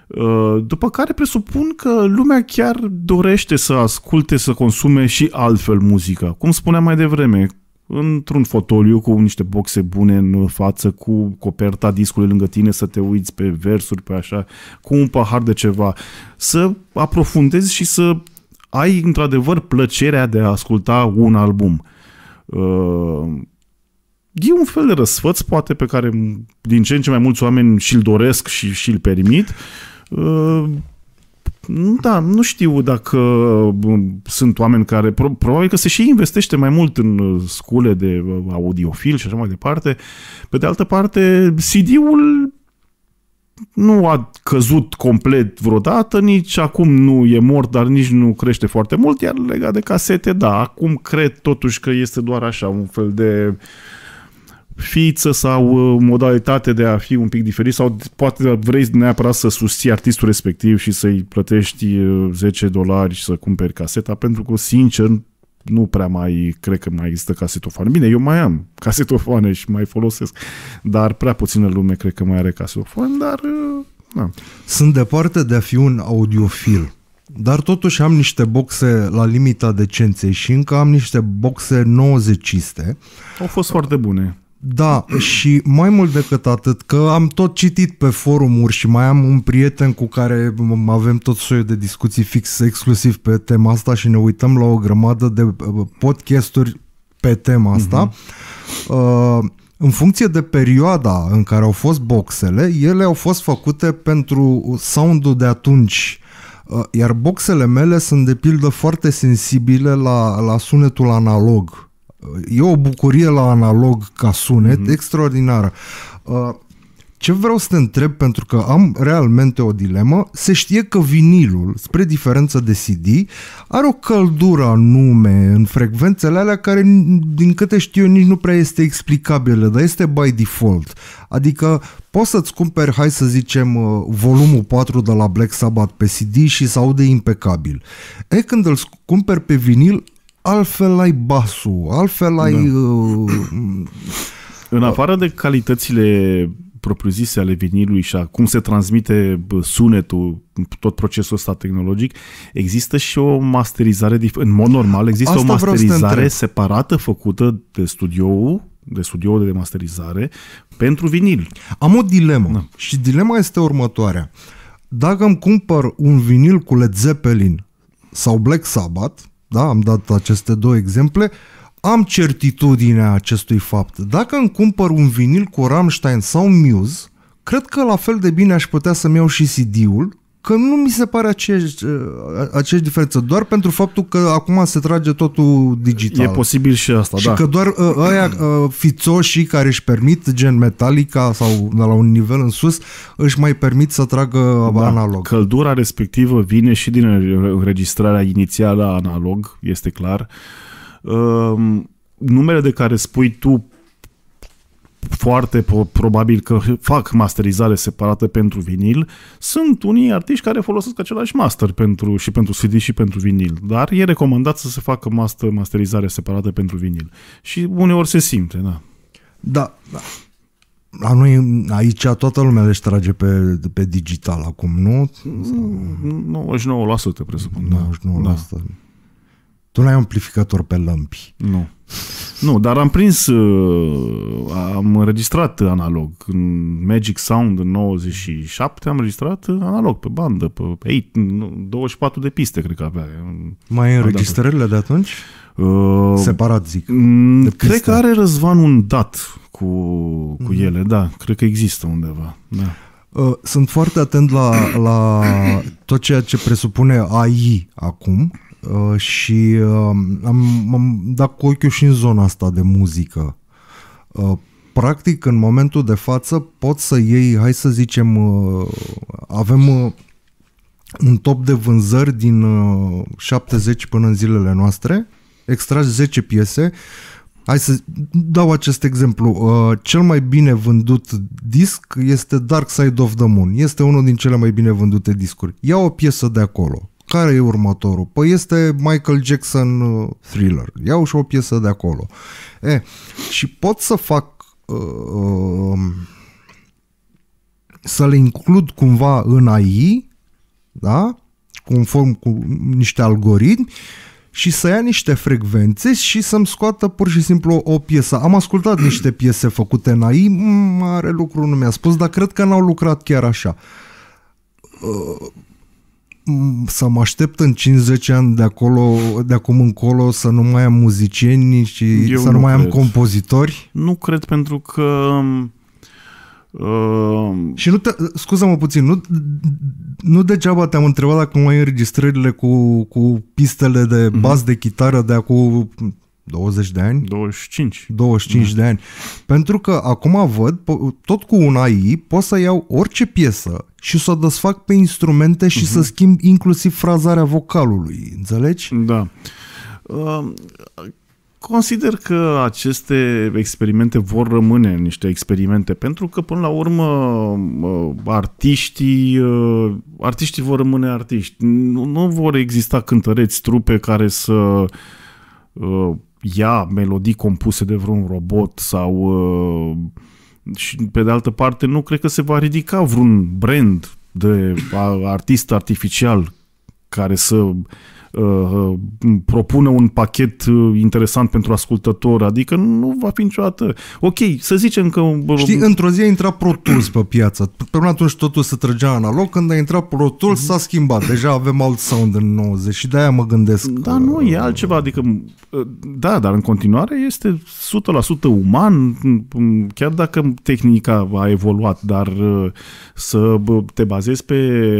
Speaker 2: Uh, după care presupun că lumea chiar dorește să asculte, să consume și altfel muzica. Cum spuneam mai devreme, într-un fotoliu cu niște boxe bune în față, cu coperta discului lângă tine, să te uiți pe versuri, pe așa, cu un pahar de ceva. Să aprofundezi și să ai într-adevăr plăcerea de a asculta un album. Uh, e un fel de răsfăț, poate, pe care din ce în ce mai mulți oameni și-l doresc și și-l permit. Uh, da, nu știu dacă sunt oameni care... Probabil că se și investește mai mult în uh, scule de uh, audiofil și așa mai departe. Pe de altă parte, CD-ul nu a căzut complet vreodată, nici acum nu e mort, dar nici nu crește foarte mult, iar legat de casete, da, acum cred totuși că este doar așa, un fel de uh, fiță sau uh, modalitate de a fi un pic diferit sau poate vrei neapărat să susții artistul respectiv și să-i plătești 10 uh, dolari și să cumperi caseta pentru că, sincer, nu prea mai cred că mai există casetofoane. Bine, eu mai am casetofoane și mai folosesc, dar prea puțină lume cred că mai are casetofoane, dar... Uh, na. Sunt departe de a fi un audiofil. Dar totuși am
Speaker 1: niște boxe la limita decenței și încă am niște boxe 90
Speaker 2: Au fost foarte bune.
Speaker 1: Da, și mai mult decât atât, că am tot citit pe forumuri și mai am un prieten cu care avem tot soiul de discuții fix exclusiv pe tema asta și ne uităm la o grămadă de uh, uh, podcasturi pe tema asta. Uh-huh. Uh, în funcție de perioada în care au fost boxele, ele au fost făcute pentru sound-ul de atunci. Uh, iar boxele mele sunt de pildă foarte sensibile la, la sunetul analog E o bucurie la analog ca sunet mm-hmm. extraordinară. Uh, ce vreau să te întreb, pentru că am realmente o dilemă, se știe că vinilul, spre diferență de CD, are o căldură anume în frecvențele alea care, din câte știu eu, nici nu prea este explicabilă, dar este by default. Adică poți să-ți cumperi, hai să zicem, uh, volumul 4 de la Black Sabbath pe CD și se aude impecabil. E, când îl cumperi pe vinil, altfel ai basul, altfel ai... Da. Uh,
Speaker 2: în afară de calitățile propriu-zise ale vinilului și a cum se transmite sunetul, tot procesul ăsta tehnologic, există și o masterizare, în mod normal, există Asta o masterizare separată făcută de studioul de studio de masterizare pentru vinil. Am o dilemă da. și dilema
Speaker 1: este următoarea. Dacă îmi cumpăr un vinil cu Led Zeppelin sau Black Sabbath, da, am dat aceste două exemple, am certitudinea acestui fapt. Dacă îmi cumpăr un vinil cu Rammstein sau Muse, cred că la fel de bine aș putea să-mi iau și CD-ul că nu mi se pare uh, aceeași, diferență, doar pentru faptul că acum se trage totul digital. E posibil
Speaker 2: și asta, și da. Și că
Speaker 1: doar uh, ăia uh, fițoșii care își permit, gen Metallica sau de la un nivel în sus, își
Speaker 2: mai permit să tragă da, analog. Căldura respectivă vine și din înregistrarea inițială analog, este clar. Ehm, numele de care spui tu foarte probabil că fac masterizare separată pentru vinil, sunt unii artiști care folosesc același master pentru, și pentru CD și pentru vinil, dar e recomandat să se facă master, masterizare separată pentru vinil. Și uneori se simte, da. Da, da. La noi, aici, toată lumea le trage
Speaker 1: pe, pe digital acum, nu? 99%
Speaker 2: mm, presupun. 99%. Da.
Speaker 1: Tu n ai amplificator pe lămpi.
Speaker 2: Nu. Nu, dar am prins, uh, am înregistrat analog. În Magic Sound în 97 am înregistrat uh, analog, pe bandă, pe 8, 24 de piste, cred că avea.
Speaker 1: Mai înregistrările de atunci? Uh, Separat, zic.
Speaker 2: Mm, cred că are Răzvan un dat cu, cu mm-hmm. ele, da. Cred că există undeva, da.
Speaker 1: Uh, sunt foarte atent la, la tot ceea ce presupune AI acum uh, și uh, am, am dat cu ochiul și în zona asta de muzică. Uh, practic, în momentul de față, pot să iei, hai să zicem, uh, avem uh, un top de vânzări din uh, 70 până în zilele noastre, extragi 10 piese, Hai să dau acest exemplu. Uh, cel mai bine vândut disc este Dark Side of the Moon. Este unul din cele mai bine vândute discuri. Ia o piesă de acolo care e următorul? Păi este Michael Jackson uh, thriller. Iau și o piesă de acolo. E, și pot să fac uh, um, să le includ cumva în AI, da? conform cu niște algoritmi și să ia niște frecvențe și să-mi scoată pur și simplu o piesă. Am ascultat niște piese făcute în AI, mare lucru nu mi-a spus, dar cred că n-au lucrat chiar așa. Uh, să mă aștept în 50 ani de acolo, de acum încolo să nu mai am muzicieni și Eu să nu, nu mai cred. am compozitori?
Speaker 2: Nu cred pentru că Uh... Și nu te,
Speaker 1: scuză-mă puțin, nu, nu degeaba te-am întrebat dacă mai înregistrările cu, cu pistele de mhm. bas uh-huh. de chitară de acum 20 de ani? 25. 25 da. de ani. Pentru că acum văd, tot cu un AI, pot să iau orice piesă și să o desfac pe instrumente și uh-huh. să mhm. schimb inclusiv frazarea vocalului.
Speaker 2: Înțelegi? Da. Uh, consider că aceste experimente vor rămâne niște experimente, pentru că până la urmă uh, artiștii, uh, artiștii vor rămâne artiști. Nu, nu vor exista cântăreți, trupe care să uh, ia melodii compuse de vreun robot sau uh, și pe de altă parte nu cred că se va ridica vreun brand de artist artificial care să uh, uh propună un pachet uh, interesant pentru ascultător, adică nu va fi niciodată. Ok, să zicem că... Uh, Știi, într-o
Speaker 1: zi a intrat Pro Tools pe piață. Până atunci totul se trăgea analog, când a intrat Pro Tools s-a schimbat. Deja avem alt sound în 90 și de-aia mă
Speaker 2: gândesc. Da, că... nu, e altceva, adică da, dar în continuare este 100% uman, chiar dacă tehnica a evoluat, dar să te bazezi pe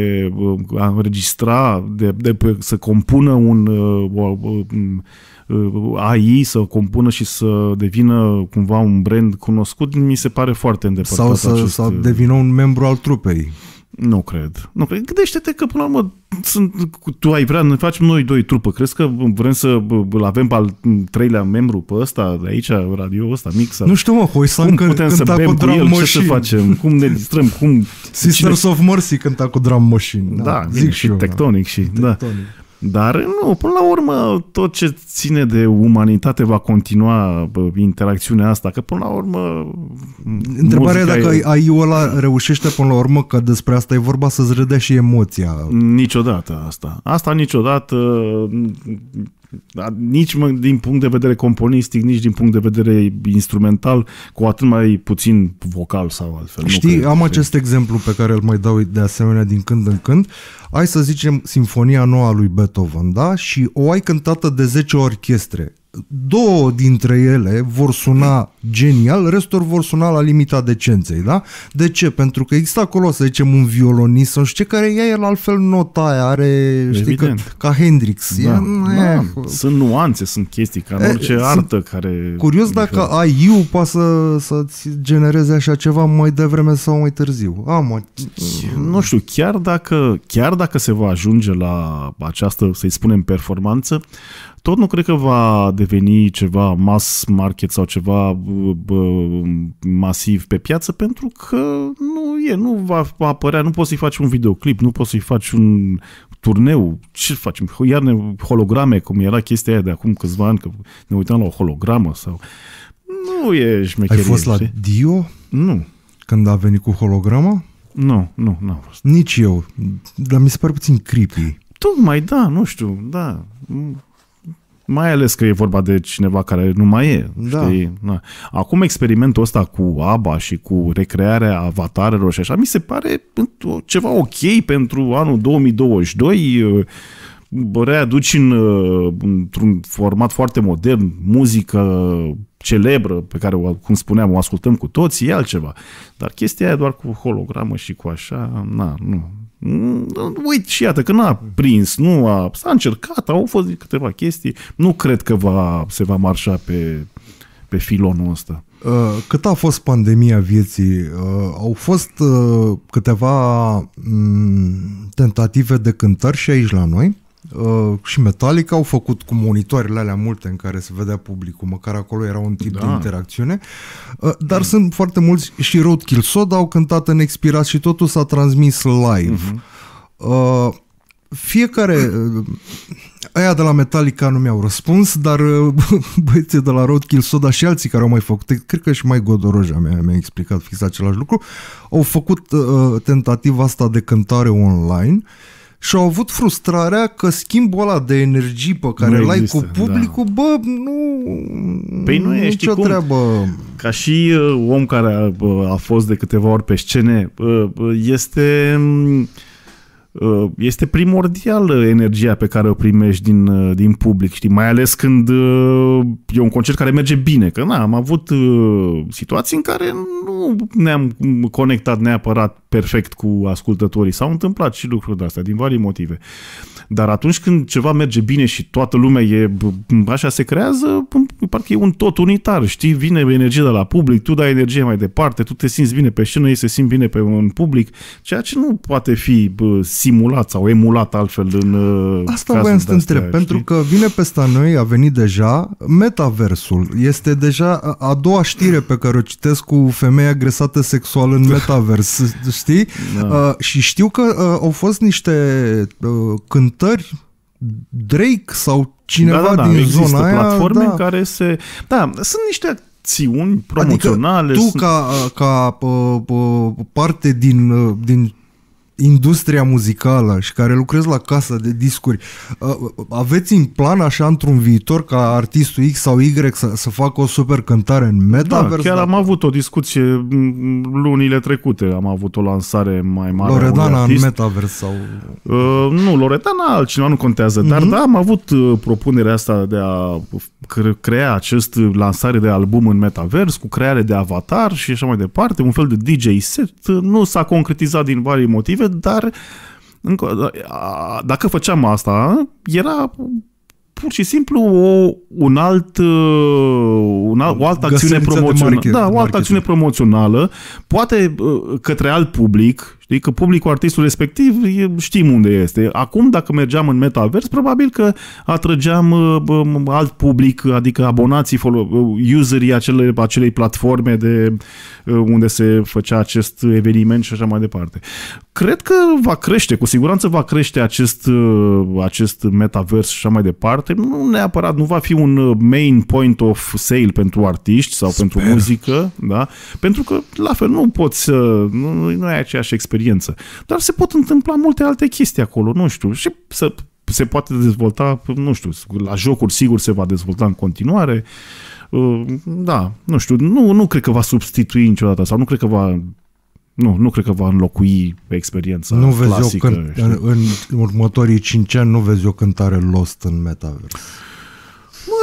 Speaker 2: a înregistra, de, de, să compui compună un uh, o, uh, uh, AI, să compună și să devină cumva un brand cunoscut, mi se pare foarte îndepărtat. Sau să acest... sau devină un membru al trupei. Nu cred. Nu cred. Gândește-te că, până la urmă, sunt, tu ai vrea, ne facem noi doi trupă. Crezi că vrem să îl avem pe al treilea membru pe ăsta de aici, radio ăsta mix? Nu știu, mă, Hoisan Cum că putem cânta să bem cu, drum el? Machine. Ce să facem? Cum ne distrăm? Cum... Sisters Cine... of Mercy cânta cu drum machine. Da, da zic și, și eu, da. tectonic da. și... Tectonic. Da. Dar nu, până la urmă, tot ce ține de umanitate va continua interacțiunea asta, că până la urmă... Întrebarea dacă
Speaker 1: AI ăla reușește până la urmă, că despre asta e vorba, să-ți redea și emoția.
Speaker 2: Niciodată asta. Asta niciodată dar nici din punct de vedere componistic, nici din punct de vedere instrumental, cu atât mai puțin vocal sau altfel. Știi, nu am acest
Speaker 1: exemplu pe care îl mai dau de asemenea din când în când. Ai să zicem Sinfonia Noua lui Beethoven, da? Și o ai cântată de 10 orchestre două dintre ele vor suna genial, restul vor suna la limita decenței, da? De ce? Pentru că există acolo, să zicem, un violonist sau știu care ia el altfel nota aia, are, știi, că, ca Hendrix. Da, E, da. Aia.
Speaker 2: Sunt nuanțe, sunt chestii, ca în orice e, artă care... Curios dacă
Speaker 1: ai eu poate să, să-ți genereze așa ceva mai devreme sau mai târziu. Am, o...
Speaker 2: Nu știu, chiar dacă, chiar dacă se va ajunge la această, să-i spunem, performanță, tot nu cred că va deveni ceva mass market sau ceva bă, masiv pe piață pentru că nu e, nu va apărea, nu poți să-i faci un videoclip, nu poți să-i faci un turneu, ce facem? Iar ne holograme, cum era chestia aia de acum câțiva ani, că ne uitam la o hologramă sau... Nu e șmecherie. Ai fost la știi?
Speaker 1: Dio? Nu. Când a venit cu holograma? Nu, nu,
Speaker 2: nu. am fost. Nici eu. Dar mi se pare puțin creepy. Tocmai, da, nu știu, da. Mai ales că e vorba de cineva care nu mai e. Da. Știi? Da. Acum experimentul ăsta cu aba și cu recrearea avatarelor și așa, mi se pare ceva ok pentru anul 2022 uh, readuci în, uh, într-un format foarte modern, muzică celebră pe care, cum spuneam, o ascultăm cu toți, e altceva. Dar chestia e doar cu hologramă și cu așa, na, nu, Mm, Uite și iată că n-a prins, nu a, s-a încercat, au fost câteva chestii, nu cred că va, se va marșa pe, pe filonul ăsta.
Speaker 1: Uh, cât a fost pandemia vieții? Uh, au fost uh, câteva mm, tentative de cântări și aici la noi. Uh, și Metallica au făcut cu monitoarele alea multe în care se vedea publicul, măcar acolo era un tip da. de interacțiune, uh, dar mm. sunt foarte mulți și Roadkill Soda au cântat în expirat și totul s-a transmis live. Mm-hmm. Uh, fiecare... Uh, aia de la Metallica nu mi-au răspuns, dar uh, băieții de la Roadkill Soda și alții care au mai făcut, cred că și mai Godoroja mi-a, mi explicat fix același lucru, au făcut uh, tentativa asta de cântare online uh, și au avut frustrarea că schimbul ăla de energie
Speaker 2: pe care nu l-ai există, cu da. publicul,
Speaker 1: da. bă, nu... Păi nu, nu e, știi cum, treabă.
Speaker 2: ca și uh, om care a, uh, a fost de câteva ori pe scene, uh, uh este... Uh, Uh, este primordial energia pe care o primești din, uh, din public, știi? Mai ales când uh, e un concert care merge bine, că na, am avut situații în care nu ne-am conectat neapărat perfect cu ascultătorii. S-au întâmplat și lucruri de astea, din vari motive. Dar atunci când ceva merge bine și toată lumea e așa se creează, parcă e un tot unitar, știi? Vine energie de la public, tu dai energie mai departe, tu te simți bine pe scenă, ei se simt bine pe un public, ceea ce nu poate fi simulat sau emulat altfel în uh, Asta vreau să întreb, știi? pentru
Speaker 1: că vine peste noi, a venit deja, metaversul este deja a doua știre pe care o citesc cu femeia agresată sexual în metavers, știi? Da. Uh, și știu că uh, au fost niște uh, cânt cântări Drake sau cineva da, da, da. din Există zona aia. platforme da.
Speaker 2: care se... Da, sunt niște acțiuni adică promoționale. Adică tu sunt...
Speaker 1: ca, ca uh, uh, parte din, uh, din industria muzicală și care lucrez la casa de discuri, uh, aveți în plan așa într-un viitor ca artistul X sau Y să, să facă o super cântare în metavers? Da, chiar
Speaker 2: am avut o discuție lunile trecute, am avut o lansare mai mare. Loredana în
Speaker 1: metaverse sau...
Speaker 2: Uh, nu, Loredana altcineva nu contează, uh-huh. dar mhm. da, am avut uh, propunerea asta de a crea acest uh, lansare de album în metavers cu creare de avatar și așa mai departe, un fel de DJ set, nu s-a concretizat din vari motive, dar încă, dacă făceam asta, era pur și simplu o, un alt, uh, un alt, o altă acțiune promoțională. Da, o altă acțiune promoțională, poate uh, către alt public, Știi că publicul artistul respectiv știm unde este. Acum, dacă mergeam în metavers, probabil că atrăgeam uh, uh, alt public, adică abonații, uh, userii acele, acelei platforme de unde se făcea acest eveniment și așa mai departe. Cred că va crește, cu siguranță va crește acest, acest metavers și așa mai departe. Nu neapărat, nu va fi un main point of sale pentru artiști sau Sper. pentru muzică, da? pentru că, la fel, nu poți să... Nu, nu ai aceeași experiență experiență. Dar se pot întâmpla multe alte chestii acolo, nu știu, și să se poate dezvolta, nu știu, la jocuri sigur se va dezvolta în continuare. Uh, da, nu știu, nu, nu cred că va substitui niciodată sau nu cred că va nu, nu cred că va înlocui experiența nu vezi clasică. O când, în,
Speaker 1: în următorii 5 ani nu vezi o cântare Lost în metavers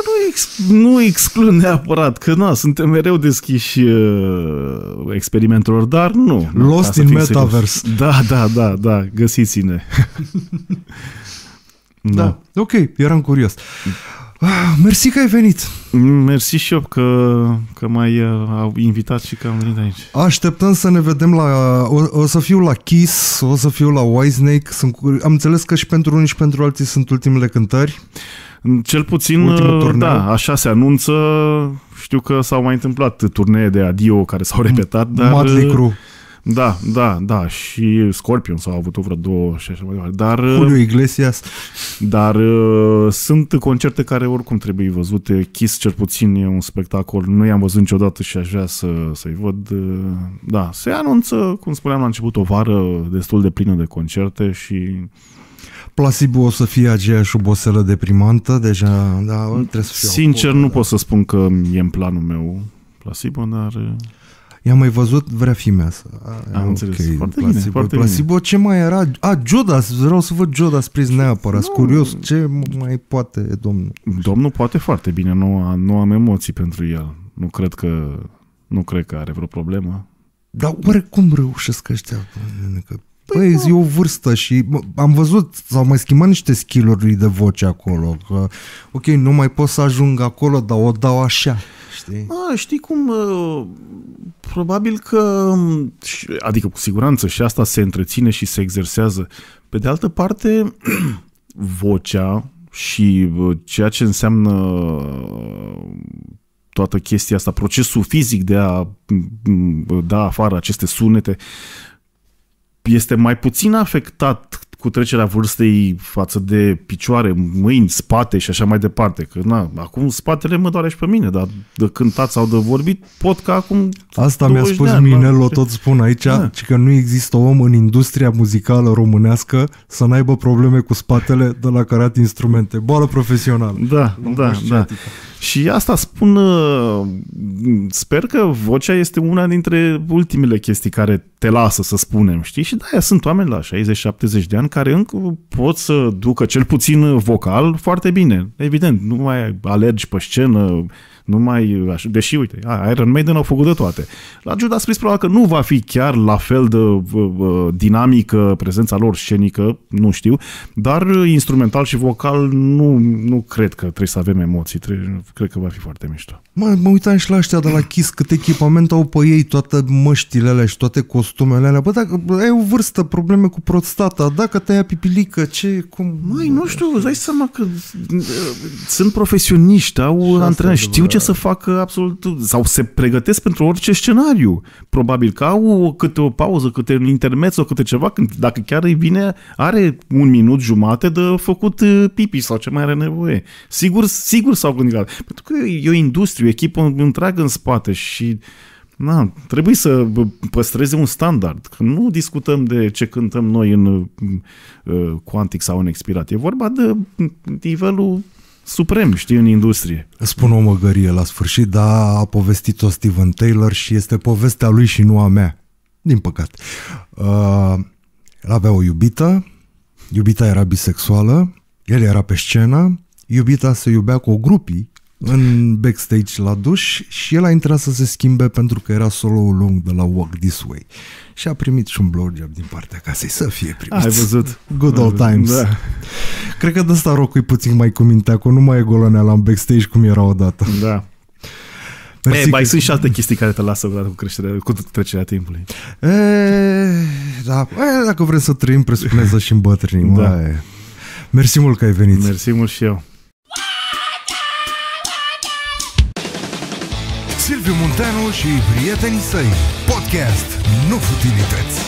Speaker 2: nu, ex, nu exclud neapărat, că na, suntem mereu deschiși uh, experimentelor, dar nu. Lost in Metaverse. Serios. Da, da, da, da, găsiți-ne. da. da, ok, eram curios. Ah, mersi că ai venit! Mm, mersi și eu că, că m-ai uh, invitat și că am venit aici.
Speaker 1: Așteptăm să ne vedem la... O, o să fiu la Kiss, o să fiu la Wisenake. Sunt, am înțeles că și pentru unii și pentru alții sunt ultimele cântări. Uh,
Speaker 2: cel puțin, uh, da, așa se anunță. Știu că s-au mai întâmplat turnee de adio care s-au repetat, dar... Motley uh, Crue. Da, da, da, și Scorpion s-au avut vreo două și așa mai departe. Dar, uh, Julio Iglesias. Dar uh, sunt concerte care oricum trebuie văzute. Kiss cel puțin e un spectacol. Nu i-am văzut niciodată și aș vrea să, să-i văd. Da, se anunță, cum spuneam la început, o vară destul de plină de concerte și Placebo o să fie aceeași oboseală deprimantă,
Speaker 1: deja, da, trebuie să fiu Sincer, acolo, nu
Speaker 2: da. pot să spun că e în planul meu placebo, dar... Uh,
Speaker 1: I-am mai văzut vrea să... Am okay. înțeles. Foarte placebo. bine, foarte placebo. Bine. Ce mai era? A, Judas. Vreau să văd Judas prins neapărat. sunt curios. Ce mai poate
Speaker 2: domnul? Domnul poate foarte bine. Nu, nu am emoții pentru el. Nu cred că nu cred că are vreo problemă. Dar oricum reușesc ăștia? Că
Speaker 1: Păi, păi e o vârstă și am văzut, s-au mai schimbat niște skill de voce acolo. Că, ok, nu mai pot să ajung acolo, dar o dau așa, știi?
Speaker 2: A, știi cum, ă, probabil că, adică cu siguranță și asta se întreține și se exersează. Pe de altă parte, vocea și ceea ce înseamnă toată chestia asta, procesul fizic de a da afară aceste sunete, este mai puțin afectat cu trecerea vârstei față de picioare, mâini, spate și așa mai departe. Că na, acum spatele mă doare și pe mine, dar de cântat sau de vorbit pot ca acum Asta mi-a spus ani, o da? tot
Speaker 1: spun aici, da. că nu există om în industria muzicală românească să n-aibă probleme cu spatele de la carat instrumente. Boală
Speaker 2: profesională. Da, nu da, da. Atică. Și asta spun, uh, sper că vocea este una dintre ultimele chestii care te lasă, să spunem, știi? Și da, sunt oameni la 60-70 de ani care încă pot să ducă cel puțin vocal foarte bine. Evident, nu mai alergi pe scenă, nu mai așa. Deși, uite, Iron Maiden au făcut de toate. La Judas Priest probabil că nu va fi chiar la fel de dinamică prezența lor scenică, nu știu, dar instrumental și vocal nu, nu cred că trebuie să avem emoții, trebuie, cred că va fi foarte mișto.
Speaker 1: Mă, mă uitam și la ăștia de la Kiss, cât echipament au pe ei, toate măștile alea și toate costumele alea. Bă, dacă ai o vârstă, probleme cu prostata, dacă te ia pipilică, ce, cum...
Speaker 2: Mai nu știu, dai seama că uh, sunt profesioniști, au antrenat, știu ce orice să facă absolut, sau se pregătesc pentru orice scenariu. Probabil că au câte o pauză, câte un sau câte ceva, când, dacă chiar îi vine, are un minut jumate de făcut uh, pipi sau ce mai are nevoie. Sigur, sigur s-au gândit la Pentru că e o industrie, o echipă întreagă în spate și Na, trebuie să păstreze un standard. Că nu discutăm de ce cântăm noi în uh, uh Quantic sau în Expirat. E vorba de nivelul suprem, știi, în industrie. Spun o măgărie la
Speaker 1: sfârșit, dar a
Speaker 2: povestit-o
Speaker 1: Steven Taylor și este povestea lui și nu a mea. Din păcat. Uh, avea o iubită, iubita era bisexuală, el era pe scenă, iubita se iubea cu o grupii în backstage la duș și el a intrat să se schimbe pentru că era solo lung de la Walk This Way și a primit și un blowjob din partea casei să fie primit. Ai văzut. Good old times. Da. Cred că de asta rocui e puțin mai cu mintea, că nu mai e goloneala la backstage cum era odată. Da. Mersi e, mai
Speaker 2: sunt și alte chestii care te lasă odată cu, creșterea, cu trecerea timpului.
Speaker 1: E, da, e, dacă vrem să trăim, presupuneți și îmbătrânim. Da. Mersi mult că ai venit. Mersi mult și eu. Silvio Montanos e Brieta Podcast no Futility.